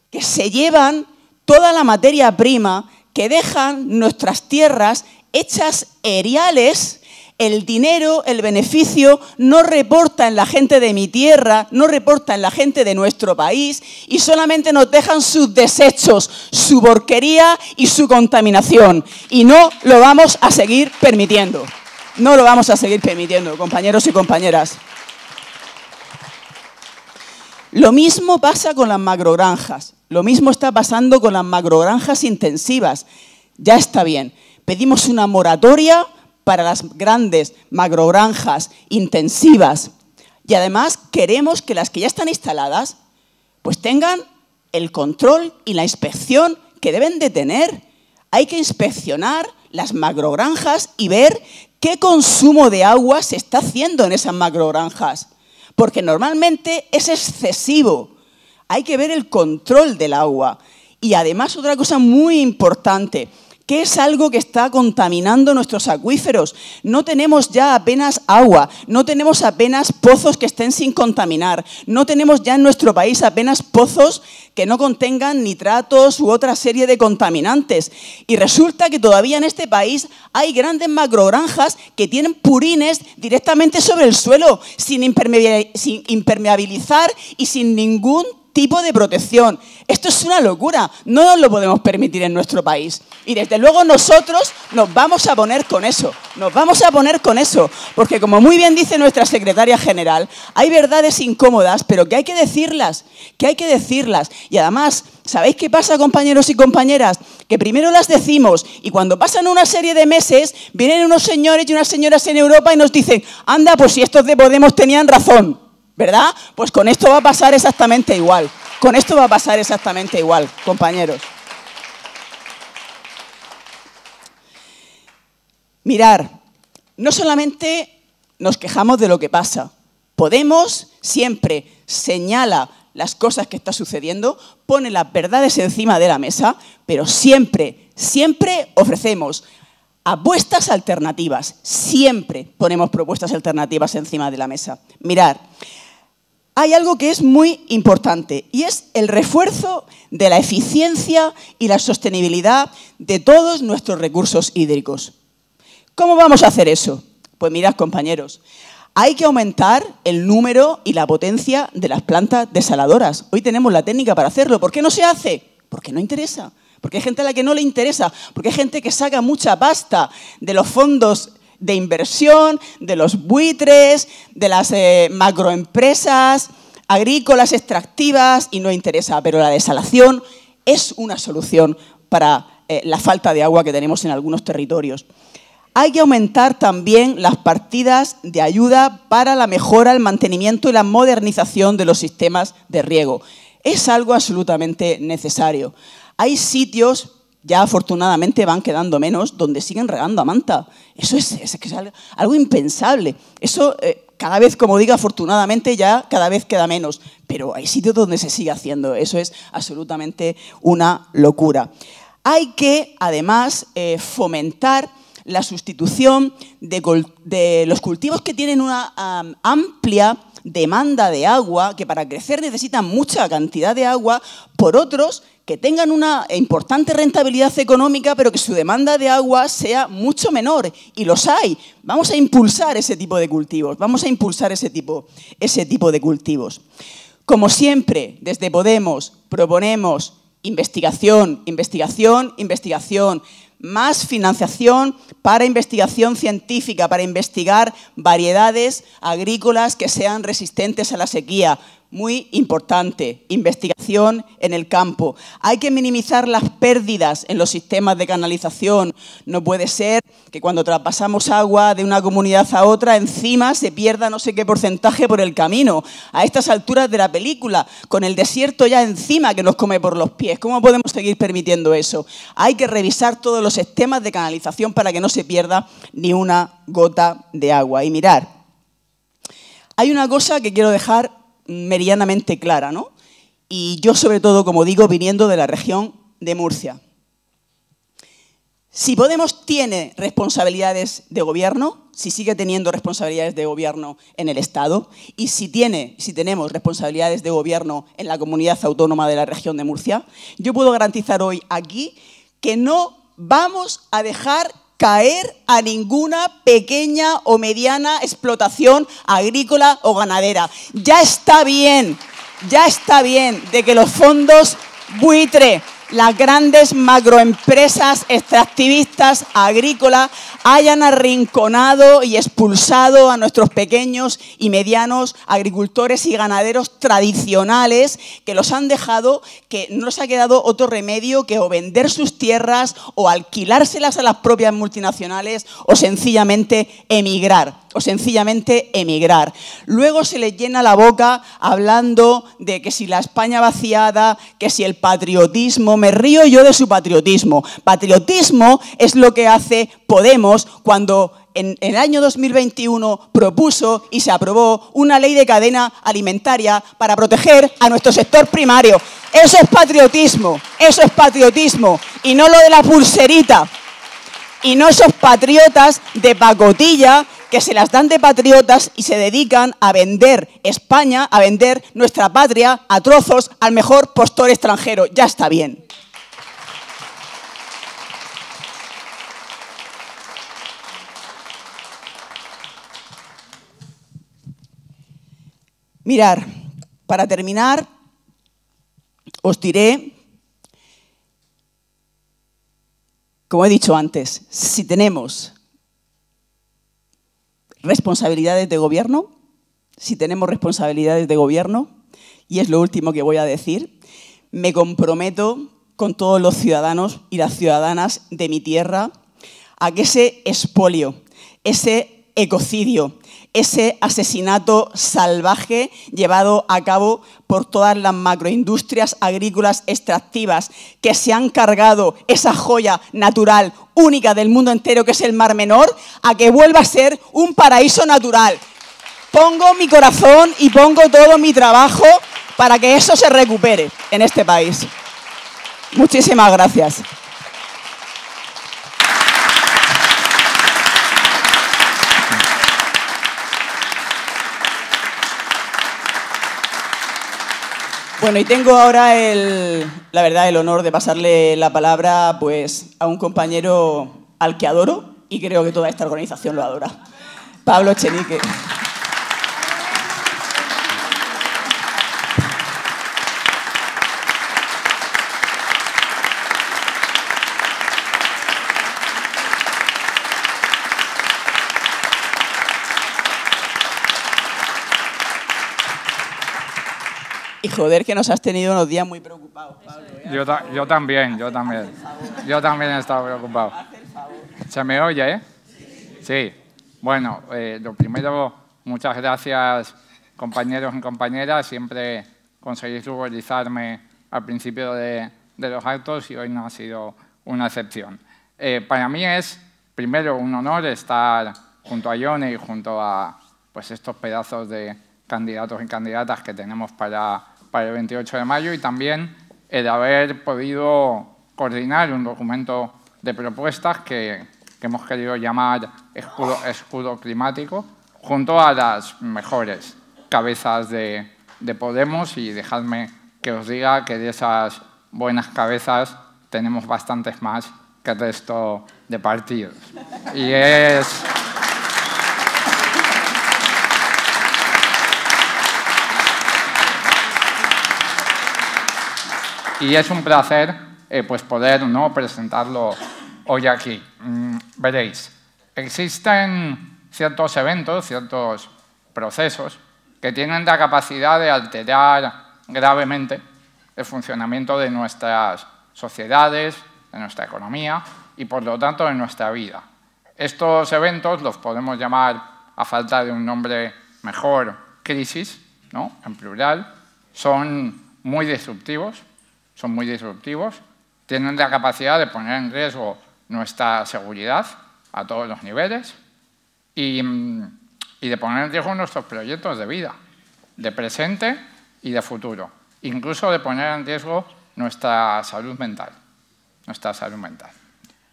que se llevan toda la materia prima, que dejan nuestras tierras hechas eriales el dinero, el beneficio no reporta en la gente de mi tierra, no reporta en la gente de nuestro país y solamente nos dejan sus desechos, su porquería y su contaminación. Y no lo vamos a seguir permitiendo. No lo vamos a seguir permitiendo, compañeros y compañeras. Lo mismo pasa con las macrogranjas. Lo mismo está pasando con las macrogranjas intensivas. Ya está bien. Pedimos una moratoria para las grandes macrogranjas intensivas. Y además queremos que las que ya están instaladas pues tengan el control y la inspección que deben de tener. Hay que inspeccionar las macrogranjas y ver qué consumo de agua se está haciendo en esas macrogranjas. Porque normalmente es excesivo hay que ver el control del agua. Y además otra cosa muy importante, que es algo que está contaminando nuestros acuíferos. No tenemos ya apenas agua, no tenemos apenas pozos que estén sin contaminar, no tenemos ya en nuestro país apenas pozos que no contengan nitratos u otra serie de contaminantes. Y resulta que todavía en este país hay grandes macrogranjas que tienen purines directamente sobre el suelo, sin impermeabilizar y sin ningún tipo de protección. Esto es una locura, no nos lo podemos permitir en nuestro país. Y desde luego nosotros nos vamos a poner con eso, nos vamos a poner con eso, porque como muy bien dice nuestra secretaria general, hay verdades incómodas, pero que hay que decirlas, que hay que decirlas. Y además, ¿sabéis qué pasa, compañeros y compañeras? Que primero las decimos y cuando pasan una serie de meses, vienen unos señores y unas señoras en Europa y nos dicen, anda, pues si estos de Podemos tenían razón. ¿verdad? Pues con esto va a pasar exactamente igual. Con esto va a pasar exactamente igual, compañeros. Mirar, no solamente nos quejamos de lo que pasa. Podemos siempre señala las cosas que está sucediendo, pone las verdades encima de la mesa, pero siempre, siempre ofrecemos apuestas alternativas. Siempre ponemos propuestas alternativas encima de la mesa. Mirar, hay algo que es muy importante y es el refuerzo de la eficiencia y la sostenibilidad de todos nuestros recursos hídricos. ¿Cómo vamos a hacer eso? Pues mirad, compañeros, hay que aumentar el número y la potencia de las plantas desaladoras. Hoy tenemos la técnica para hacerlo. ¿Por qué no se hace? Porque no interesa. Porque hay gente a la que no le interesa. Porque hay gente que saca mucha pasta de los fondos de inversión, de los buitres, de las eh, macroempresas agrícolas, extractivas, y no interesa, pero la desalación es una solución para eh, la falta de agua que tenemos en algunos territorios. Hay que aumentar también las partidas de ayuda para la mejora, el mantenimiento y la modernización de los sistemas de riego. Es algo absolutamente necesario. Hay sitios ya afortunadamente van quedando menos, donde siguen regando a manta. Eso es, algo impensable. Eso eh, cada vez, como diga afortunadamente ya cada vez queda menos, pero hay sitios donde se sigue haciendo. Eso es absolutamente una locura. Hay que, además, eh, fomentar la sustitución de, los cultivos que tienen una amplia demanda de agua, que para crecer necesitan mucha cantidad de agua, por otros que tengan una importante rentabilidad económica, pero que su demanda de agua sea mucho menor. Y los hay. Vamos a impulsar ese tipo de cultivos. Vamos a impulsar ese tipo, ese tipo de cultivos. Como siempre, desde Podemos proponemos investigación, investigación, investigación más financiación para investigación científica, para investigar variedades agrícolas que sean resistentes a la sequía, muy importante, investigación en el campo. Hay que minimizar las pérdidas en los sistemas de canalización. No puede ser que cuando traspasamos agua de una comunidad a otra, encima se pierda no sé qué porcentaje por el camino. A estas alturas de la película, con el desierto ya encima que nos come por los pies, ¿cómo podemos seguir permitiendo eso? Hay que revisar todos los sistemas de canalización para que no se pierda ni una gota de agua. Y mirar, hay una cosa que quiero dejar meridianamente clara, ¿no? Y yo, sobre todo, como digo, viniendo de la región de Murcia. Si Podemos tiene responsabilidades de gobierno, si sigue teniendo responsabilidades de gobierno en el Estado, y si, tiene, si tenemos responsabilidades de gobierno en la comunidad autónoma de la región de Murcia, yo puedo garantizar hoy aquí que no vamos a dejar caer a ninguna pequeña o mediana explotación agrícola o ganadera. Ya está bien, ya está bien de que los fondos buitre las grandes macroempresas extractivistas agrícolas hayan arrinconado y expulsado a nuestros pequeños y medianos agricultores y ganaderos tradicionales que los han dejado, que no les ha quedado otro remedio que o vender sus tierras o alquilárselas a las propias multinacionales o sencillamente emigrar o sencillamente emigrar. Luego se les llena la boca hablando de que si la España vaciada, que si el patriotismo me río yo de su patriotismo. Patriotismo es lo que hace Podemos cuando en, el año 2021 propuso y se aprobó una ley de cadena alimentaria para proteger a nuestro sector primario. Eso es patriotismo, eso es patriotismo. Y no lo de la pulserita. Y no esos patriotas de pacotilla que se las dan de patriotas y se dedican a vender España, a vender nuestra patria a trozos al mejor postor extranjero. Ya está bien. Mirar, para terminar, os diré, como he dicho antes, si tenemos responsabilidades de gobierno, si tenemos responsabilidades de gobierno, y es lo último que voy a decir, me comprometo con todos los ciudadanos y las ciudadanas de mi tierra a que ese espolio, ese ecocidio, ese asesinato salvaje llevado a cabo por todas las macroindustrias agrícolas extractivas que se han cargado esa joya natural única del mundo entero que es el Mar Menor a que vuelva a ser un paraíso natural. Pongo mi corazón y pongo todo mi trabajo para que eso se recupere en este país. Muchísimas gracias. Bueno, y tengo ahora el, la verdad, el honor de pasarle la palabra pues, a un compañero al que adoro y creo que toda esta organización lo adora, Pablo Chenique. joder, que nos has tenido unos días muy preocupados, Pablo. ¿eh? Yo, también, yo también. Yo también he estado preocupado. ¿Se me oye, eh? Sí. Bueno, eh, lo primero, muchas gracias, compañeros y compañeras. Siempre conseguís ruborizarme al principio de, los actos y hoy no ha sido una excepción. Eh, para mí es, primero, un honor estar junto a Ione y junto a pues, estos pedazos de candidatos y candidatas que tenemos para para el 28 de mayo y también el haber podido coordinar un documento de propuestas que, hemos querido llamar escudo, escudo, climático, junto a las mejores cabezas de, de Podemos y dejadme que os diga que de esas buenas cabezas tenemos bastantes más que el resto de partidos. Y es... y es un placer eh, pues poder ¿no? presentarlo hoy aquí. Mm, veréis, existen ciertos eventos, ciertos procesos que tienen la capacidad de alterar gravemente el funcionamiento de nuestras sociedades, de nuestra economía y por lo tanto de nuestra vida. Estos eventos los podemos llamar, a falta de un nombre mejor, crisis, ¿no? en plural, son muy disruptivos son muy disruptivos, tienen la capacidad de poner en riesgo nuestra seguridad a todos los niveles y, de poner en riesgo nuestros proyectos de vida, de presente y de futuro, incluso de poner en riesgo nuestra salud mental. Nuestra salud mental.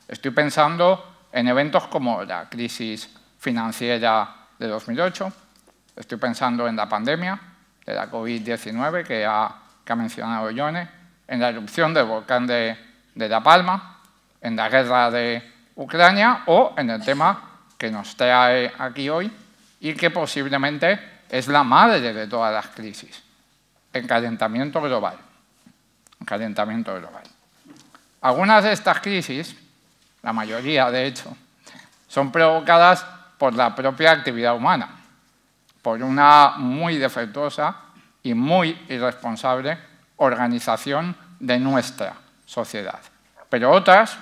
Estoy pensando en eventos como la crisis financiera de 2008, estoy pensando en la pandemia de la COVID-19 que ha, mencionado Yone, en la erupción del volcán de, La Palma, en la guerra de Ucrania o en el tema que nos trae aquí hoy y que posiblemente es la madre de todas las crisis, el calentamiento global. El calentamiento global. Algunas de estas crisis, la mayoría de hecho, son provocadas por la propia actividad humana, por una muy defectuosa y muy irresponsable organización de nuestra sociedad. Pero otras,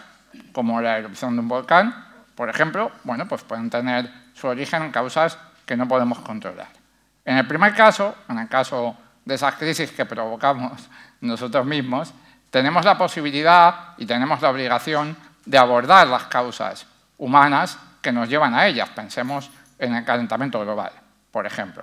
como la erupción de un volcán, por ejemplo, bueno, pues pueden tener su origen en causas que no podemos controlar. En el primer caso, en el caso de esas crisis que provocamos nosotros mismos, tenemos la posibilidad y tenemos la obligación de abordar las causas humanas que nos llevan a ellas. Pensemos en el calentamiento global, por ejemplo.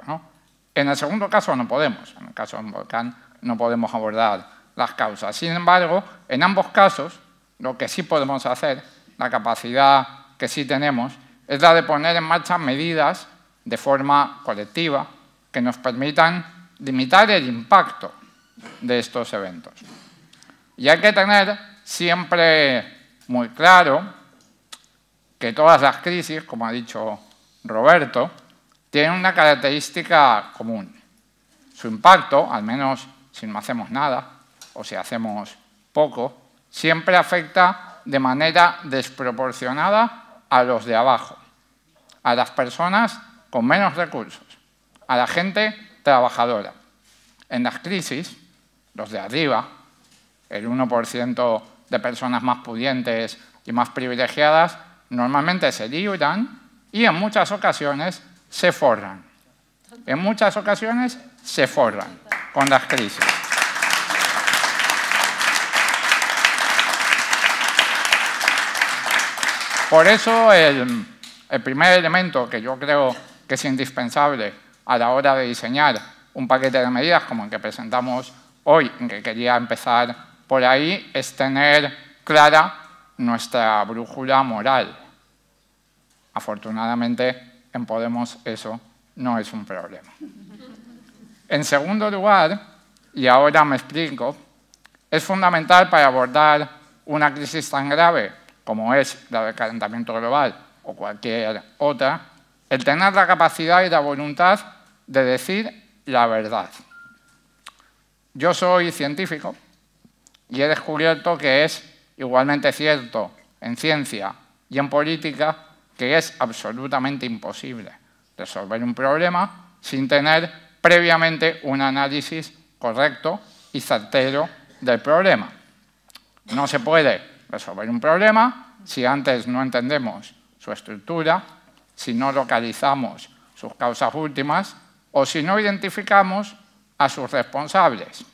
En el segundo caso no podemos, en el caso de un volcán no podemos abordar las causas. Sin embargo, en ambos casos, lo que sí podemos hacer, la capacidad que sí tenemos, es la de poner en marcha medidas de forma colectiva que nos permitan limitar el impacto de estos eventos. Y hay que tener siempre muy claro que todas las crisis, como ha dicho Roberto, tienen una característica común. Su impacto, al menos si no hacemos nada o si hacemos poco, siempre afecta de manera desproporcionada a los de abajo, a las personas con menos recursos, a la gente trabajadora. En las crisis, los de arriba, el 1% de personas más pudientes y más privilegiadas, normalmente se libran y en muchas ocasiones se forran. En muchas ocasiones se forran con las crisis. Por eso el, primer elemento que yo creo que es indispensable a la hora de diseñar un paquete de medidas como el que presentamos hoy, en que quería empezar por ahí, es tener clara nuestra brújula moral. Afortunadamente, en Podemos eso no es un problema. En segundo lugar, y ahora me explico, es fundamental para abordar una crisis tan grave como es la del calentamiento global o cualquier otra, el tener la capacidad y la voluntad de decir la verdad. Yo soy científico y he descubierto que es igualmente cierto en ciencia y en política que es absolutamente imposible resolver un problema sin tener previamente un análisis correcto y certero del problema. No se puede resolver un problema si antes no entendemos su estructura, si no localizamos sus causas últimas o si no identificamos a sus responsables.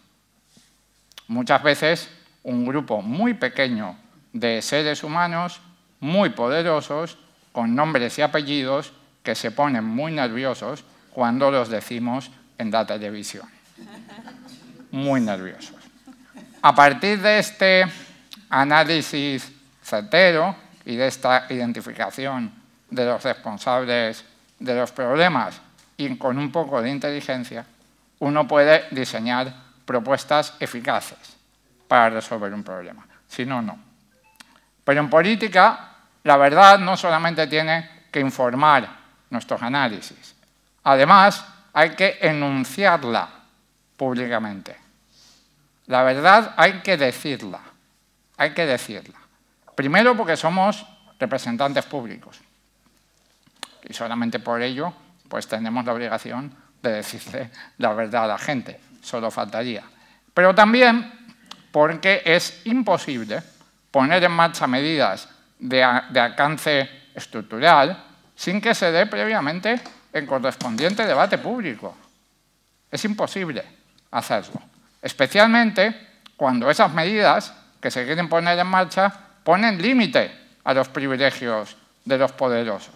Muchas veces un grupo muy pequeño de seres humanos muy poderosos con nombres y apellidos que se ponen muy nerviosos cuando los decimos en de visión, Muy nerviosos. A partir de este análisis certero y de esta identificación de los responsables de los problemas y con un poco de inteligencia, uno puede diseñar propuestas eficaces para resolver un problema. Si no, no. Pero en política, la verdad no solamente tiene que informar nuestros análisis. Además, hay que enunciarla públicamente. La verdad hay que decirla, hay que decirla. Primero porque somos representantes públicos y solamente por ello pues tenemos la obligación de decirle la verdad a la gente, solo faltaría. Pero también porque es imposible poner en marcha medidas de, de alcance estructural sin que se dé previamente en correspondiente debate público. Es imposible hacerlo, especialmente cuando esas medidas que se quieren poner en marcha ponen límite a los privilegios de los poderosos,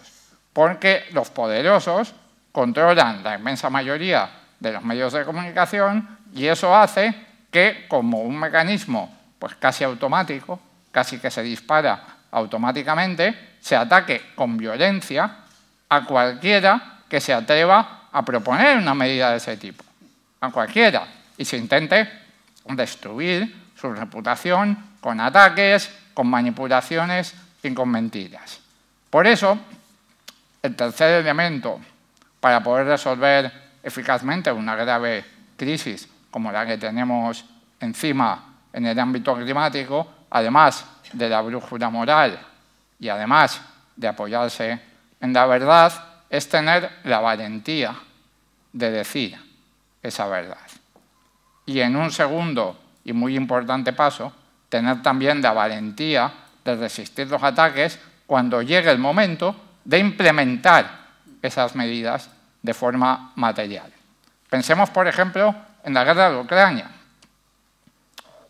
porque los poderosos controlan la inmensa mayoría de los medios de comunicación y eso hace que como un mecanismo pues casi automático, casi que se dispara automáticamente, se ataque con violencia a cualquiera que se atreva a proponer una medida de ese tipo, a cualquiera, y se intente destruir su reputación con ataques, con manipulaciones y con mentiras. Por eso, el tercer elemento para poder resolver eficazmente una grave crisis como la que tenemos encima en el ámbito climático, además de la brújula moral y además de apoyarse en la verdad, es tener la valentía de decir esa verdad. Y en un segundo y muy importante paso, tener también la valentía de resistir los ataques cuando llegue el momento de implementar esas medidas de forma material. Pensemos, por ejemplo, en la guerra de Ucrania.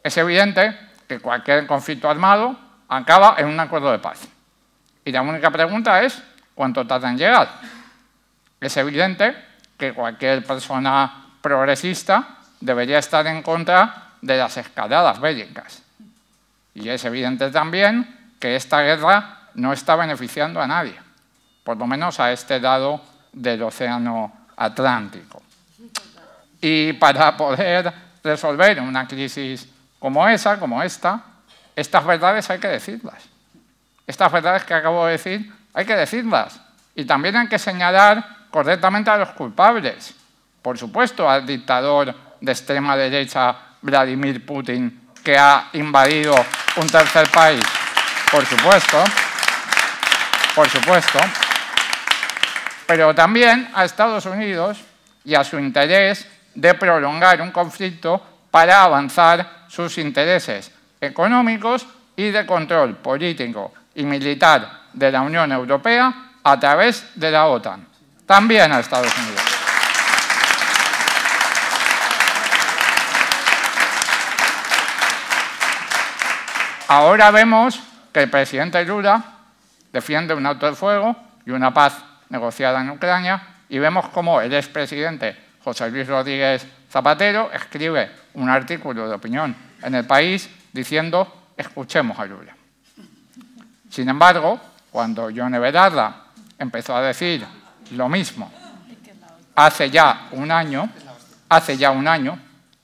Es evidente que cualquier conflicto armado acaba en un acuerdo de paz. Y la única pregunta es cuánto tarda en llegar. Es evidente que cualquier persona progresista debería estar en contra de las escaladas bélicas. Y es evidente también que esta guerra no está beneficiando a nadie, por lo menos a este lado del océano Atlántico. Y para poder resolver una crisis como esa, como esta, estas verdades hay que decirlas. Estas verdades que acabo de decir hay que decirlas. Y también hay que señalar correctamente a los culpables. Por supuesto, al dictador de extrema derecha, Vladimir Putin, que ha invadido un tercer país. Por supuesto. Por supuesto. Pero también a Estados Unidos y a su interés de prolongar un conflicto para avanzar sus intereses económicos y de control político y militar de la Unión Europea a través de la OTAN, también a Estados Unidos. Ahora vemos que el presidente Lula defiende un alto de fuego y una paz negociada en Ucrania y vemos cómo el expresidente José Luis Rodríguez Zapatero escribe un artículo de opinión en el país diciendo escuchemos a Lula. Sin embargo, cuando Yone Bedarra empezó a decir lo mismo hace ya un año, hace ya un año,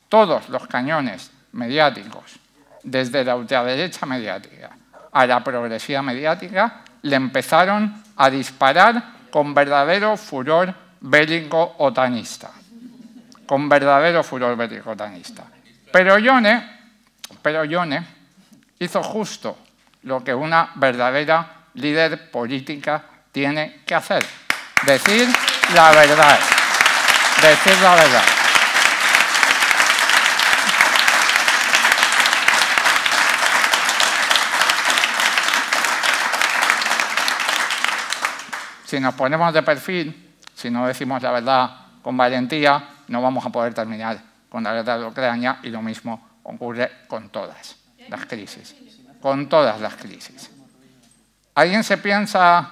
todos los cañones mediáticos, desde la ultraderecha mediática a la progresía mediática, le empezaron a disparar con verdadero furor bélico-otanista. Con verdadero furor bélico-otanista. Pero Yone, pero Yone hizo justo lo que una verdadera líder política tiene que hacer. Decir la verdad. Decir la verdad. Si nos ponemos de perfil, si no decimos la verdad con valentía, no vamos a poder terminar con la guerra de Ucrania y lo mismo ocurre con todas las crisis. Con todas las crisis. ¿Alguien se piensa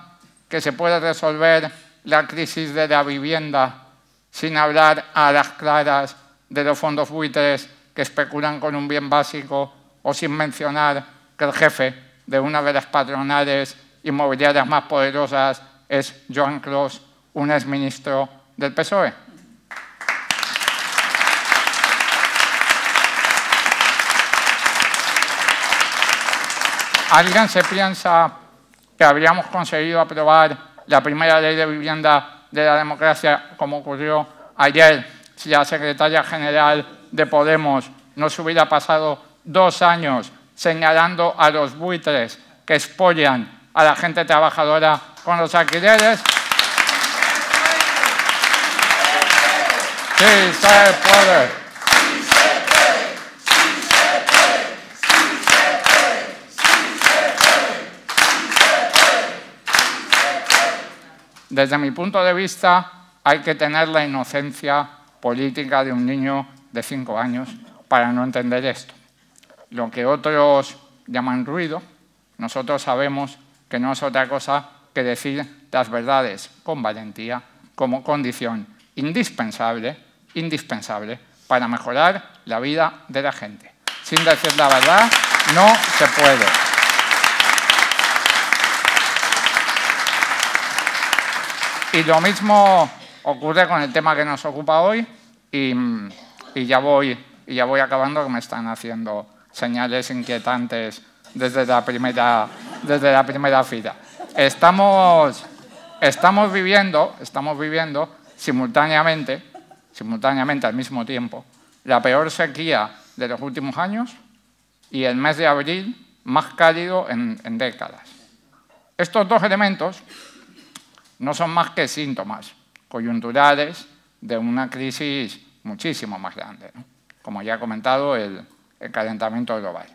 que se puede resolver la crisis de la vivienda sin hablar a las claras de los fondos buitres que especulan con un bien básico o sin mencionar que el jefe de una de las patronales inmobiliarias más poderosas es Joan Cross, un exministro del PSOE. ¿Alguien se piensa que habríamos conseguido aprobar la primera ley de vivienda de la democracia, como ocurrió ayer, si la secretaria general de Podemos nos hubiera pasado dos años señalando a los buitres que expollan a la gente trabajadora con los alquileres. Sí, poder. Desde mi punto de vista, hay que tener la inocencia política de un niño de cinco años para no entender esto. Lo que otros llaman ruido, nosotros sabemos que no es otra cosa que decir las verdades con valentía como condición indispensable, indispensable para mejorar la vida de la gente. Sin decir la verdad, no se puede. Y lo mismo ocurre con el tema que nos ocupa hoy y, ya, voy, ya voy acabando que me están haciendo señales inquietantes desde la primera, desde la primera fila. Estamos, estamos, viviendo, estamos viviendo simultáneamente, simultáneamente al mismo tiempo, la peor sequía de los últimos años y el mes de abril más cálido en, en décadas. Estos dos elementos no son más que síntomas coyunturales de una crisis muchísimo más grande, como ya he comentado, el, calentamiento global.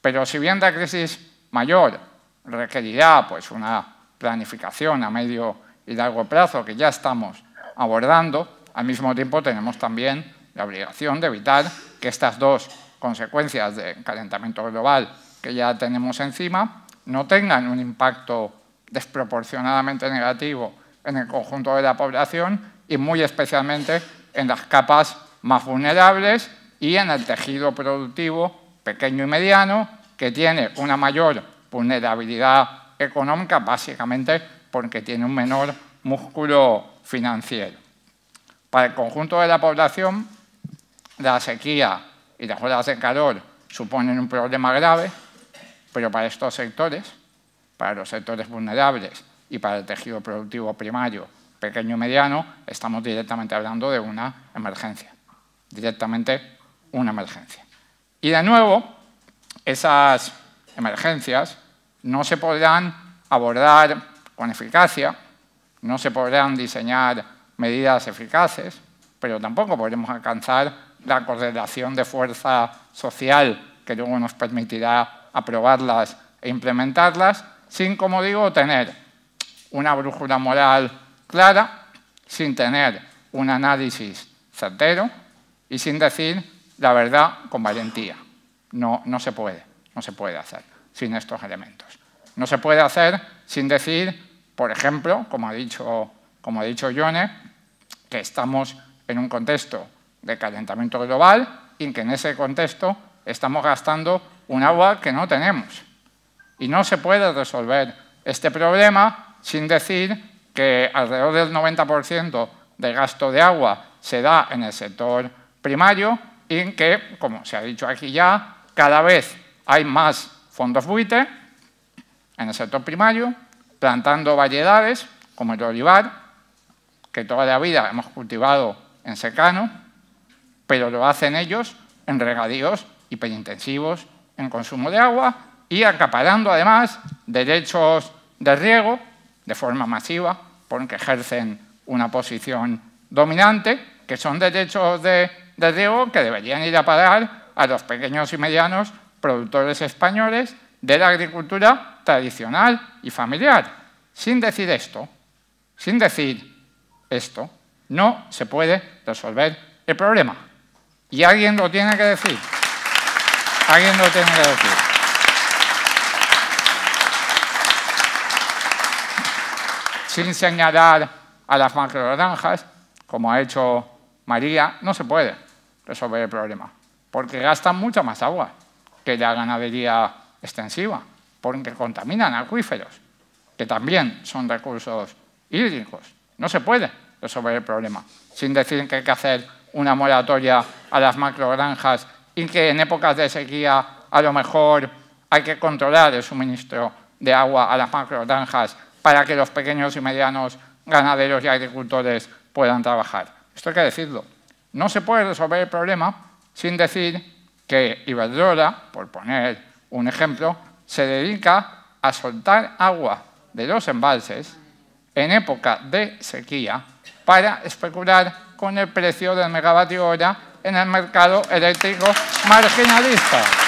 Pero si bien la crisis mayor requerirá pues, una planificación a medio y largo plazo que ya estamos abordando, al mismo tiempo tenemos también la obligación de evitar que estas dos consecuencias de calentamiento global que ya tenemos encima no tengan un impacto desproporcionadamente negativo en el conjunto de la población y muy especialmente en las capas más vulnerables y en el tejido productivo pequeño y mediano, que tiene una mayor vulnerabilidad económica, básicamente porque tiene un menor músculo financiero. Para el conjunto de la población, la sequía y las olas de calor suponen un problema grave, pero para estos sectores, para los sectores vulnerables y para el tejido productivo primario pequeño y mediano, estamos directamente hablando de una emergencia. Directamente una emergencia. Y de nuevo, esas emergencias no se podrán abordar con eficacia, no se podrán diseñar medidas eficaces, pero tampoco podremos alcanzar la correlación de fuerza social que luego nos permitirá aprobarlas e implementarlas, sin, como digo, tener una brújula moral clara, sin tener un análisis certero y sin decir la verdad con valentía. No, no se puede, no se puede hacer sin estos elementos. No se puede hacer sin decir, por ejemplo, como ha dicho, como ha dicho que estamos en un contexto de calentamiento global y que en ese contexto estamos gastando un agua que no tenemos. Y no se puede resolver este problema sin decir que alrededor del 90% del gasto de agua se da en el sector primario y en que, como se ha dicho aquí ya, cada vez hay más fondos buite en el sector primario, plantando variedades como el olivar, que toda la vida hemos cultivado en secano, pero lo hacen ellos en regadíos hiperintensivos, en consumo de agua y acaparando además derechos de riego de forma masiva porque ejercen una posición dominante, que son derechos de, riego que deberían ir a pagar a los pequeños y medianos productores españoles de la agricultura tradicional y familiar. Sin decir esto, sin decir esto, no se puede resolver el problema. Y alguien lo tiene que decir. Alguien lo tiene que decir. sin señalar a las macrogranjas, como ha hecho María, no se puede resolver el problema, porque gastan mucha más agua que la ganadería extensiva, porque contaminan acuíferos, que también son recursos hídricos. No se puede resolver el problema, sin decir que hay que hacer una moratoria a las macrogranjas y que en épocas de sequía a lo mejor hay que controlar el suministro de agua a las macrogranjas para que los pequeños y medianos ganaderos y agricultores puedan trabajar. Esto hay que decirlo. No se puede resolver el problema sin decir que Iberdrola, por poner un ejemplo, se dedica a soltar agua de los embalses en época de sequía para especular con el precio del megavatio hora en el mercado eléctrico marginalista.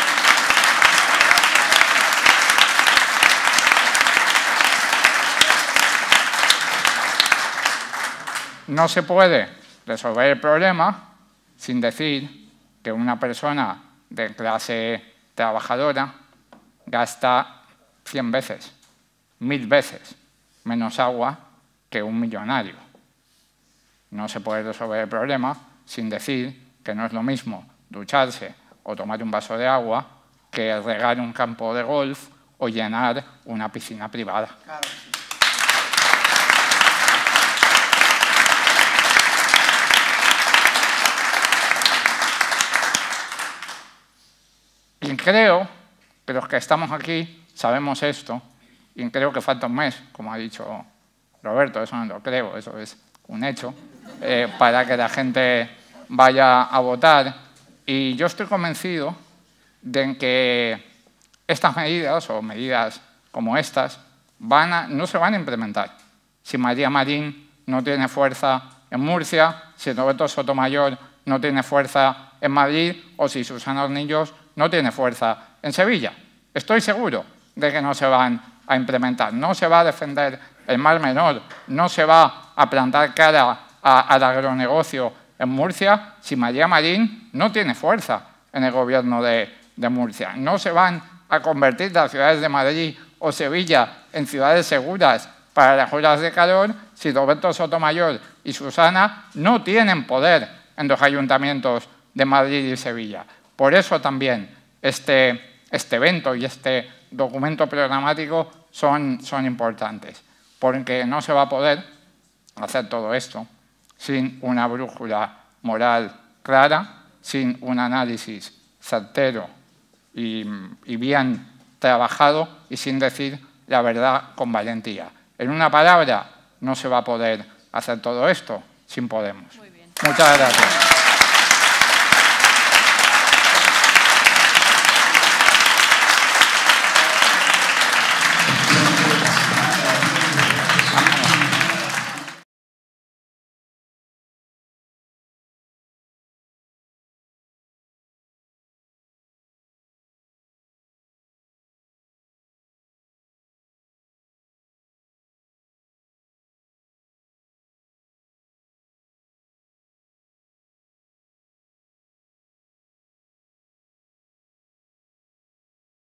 No se puede resolver el problema sin decir que una persona de clase trabajadora gasta cien veces, mil veces menos agua que un millonario. No se puede resolver el problema sin decir que no es lo mismo ducharse o tomar un vaso de agua que regar un campo de golf o llenar una piscina privada. Claro. Y creo que los que estamos aquí sabemos esto, y creo que falta un mes, como ha dicho Roberto, eso no lo creo, eso es un hecho, eh, para que la gente vaya a votar. Y yo estoy convencido de que estas medidas o medidas como estas van a, no se van a implementar. Si María Marín no tiene fuerza en Murcia, si Roberto Sotomayor no tiene fuerza en Madrid o si Susana Ornillos no tiene fuerza en Sevilla. Estoy seguro de que no se van a implementar, no se va a defender el mar menor, no se va a plantar cara al agronegocio en Murcia si María Marín no tiene fuerza en el gobierno de, Murcia. No se van a convertir las ciudades de Madrid o Sevilla en ciudades seguras para las horas de calor si Roberto Sotomayor y Susana no tienen poder en los ayuntamientos de Madrid y Sevilla. Por eso también este, este evento y este documento programático son, son importantes, porque no se va a poder hacer todo esto sin una brújula moral clara, sin un análisis certero y, y, bien trabajado y sin decir la verdad con valentía. En una palabra, no se va a poder hacer todo esto sin Podemos. Muchas gracias.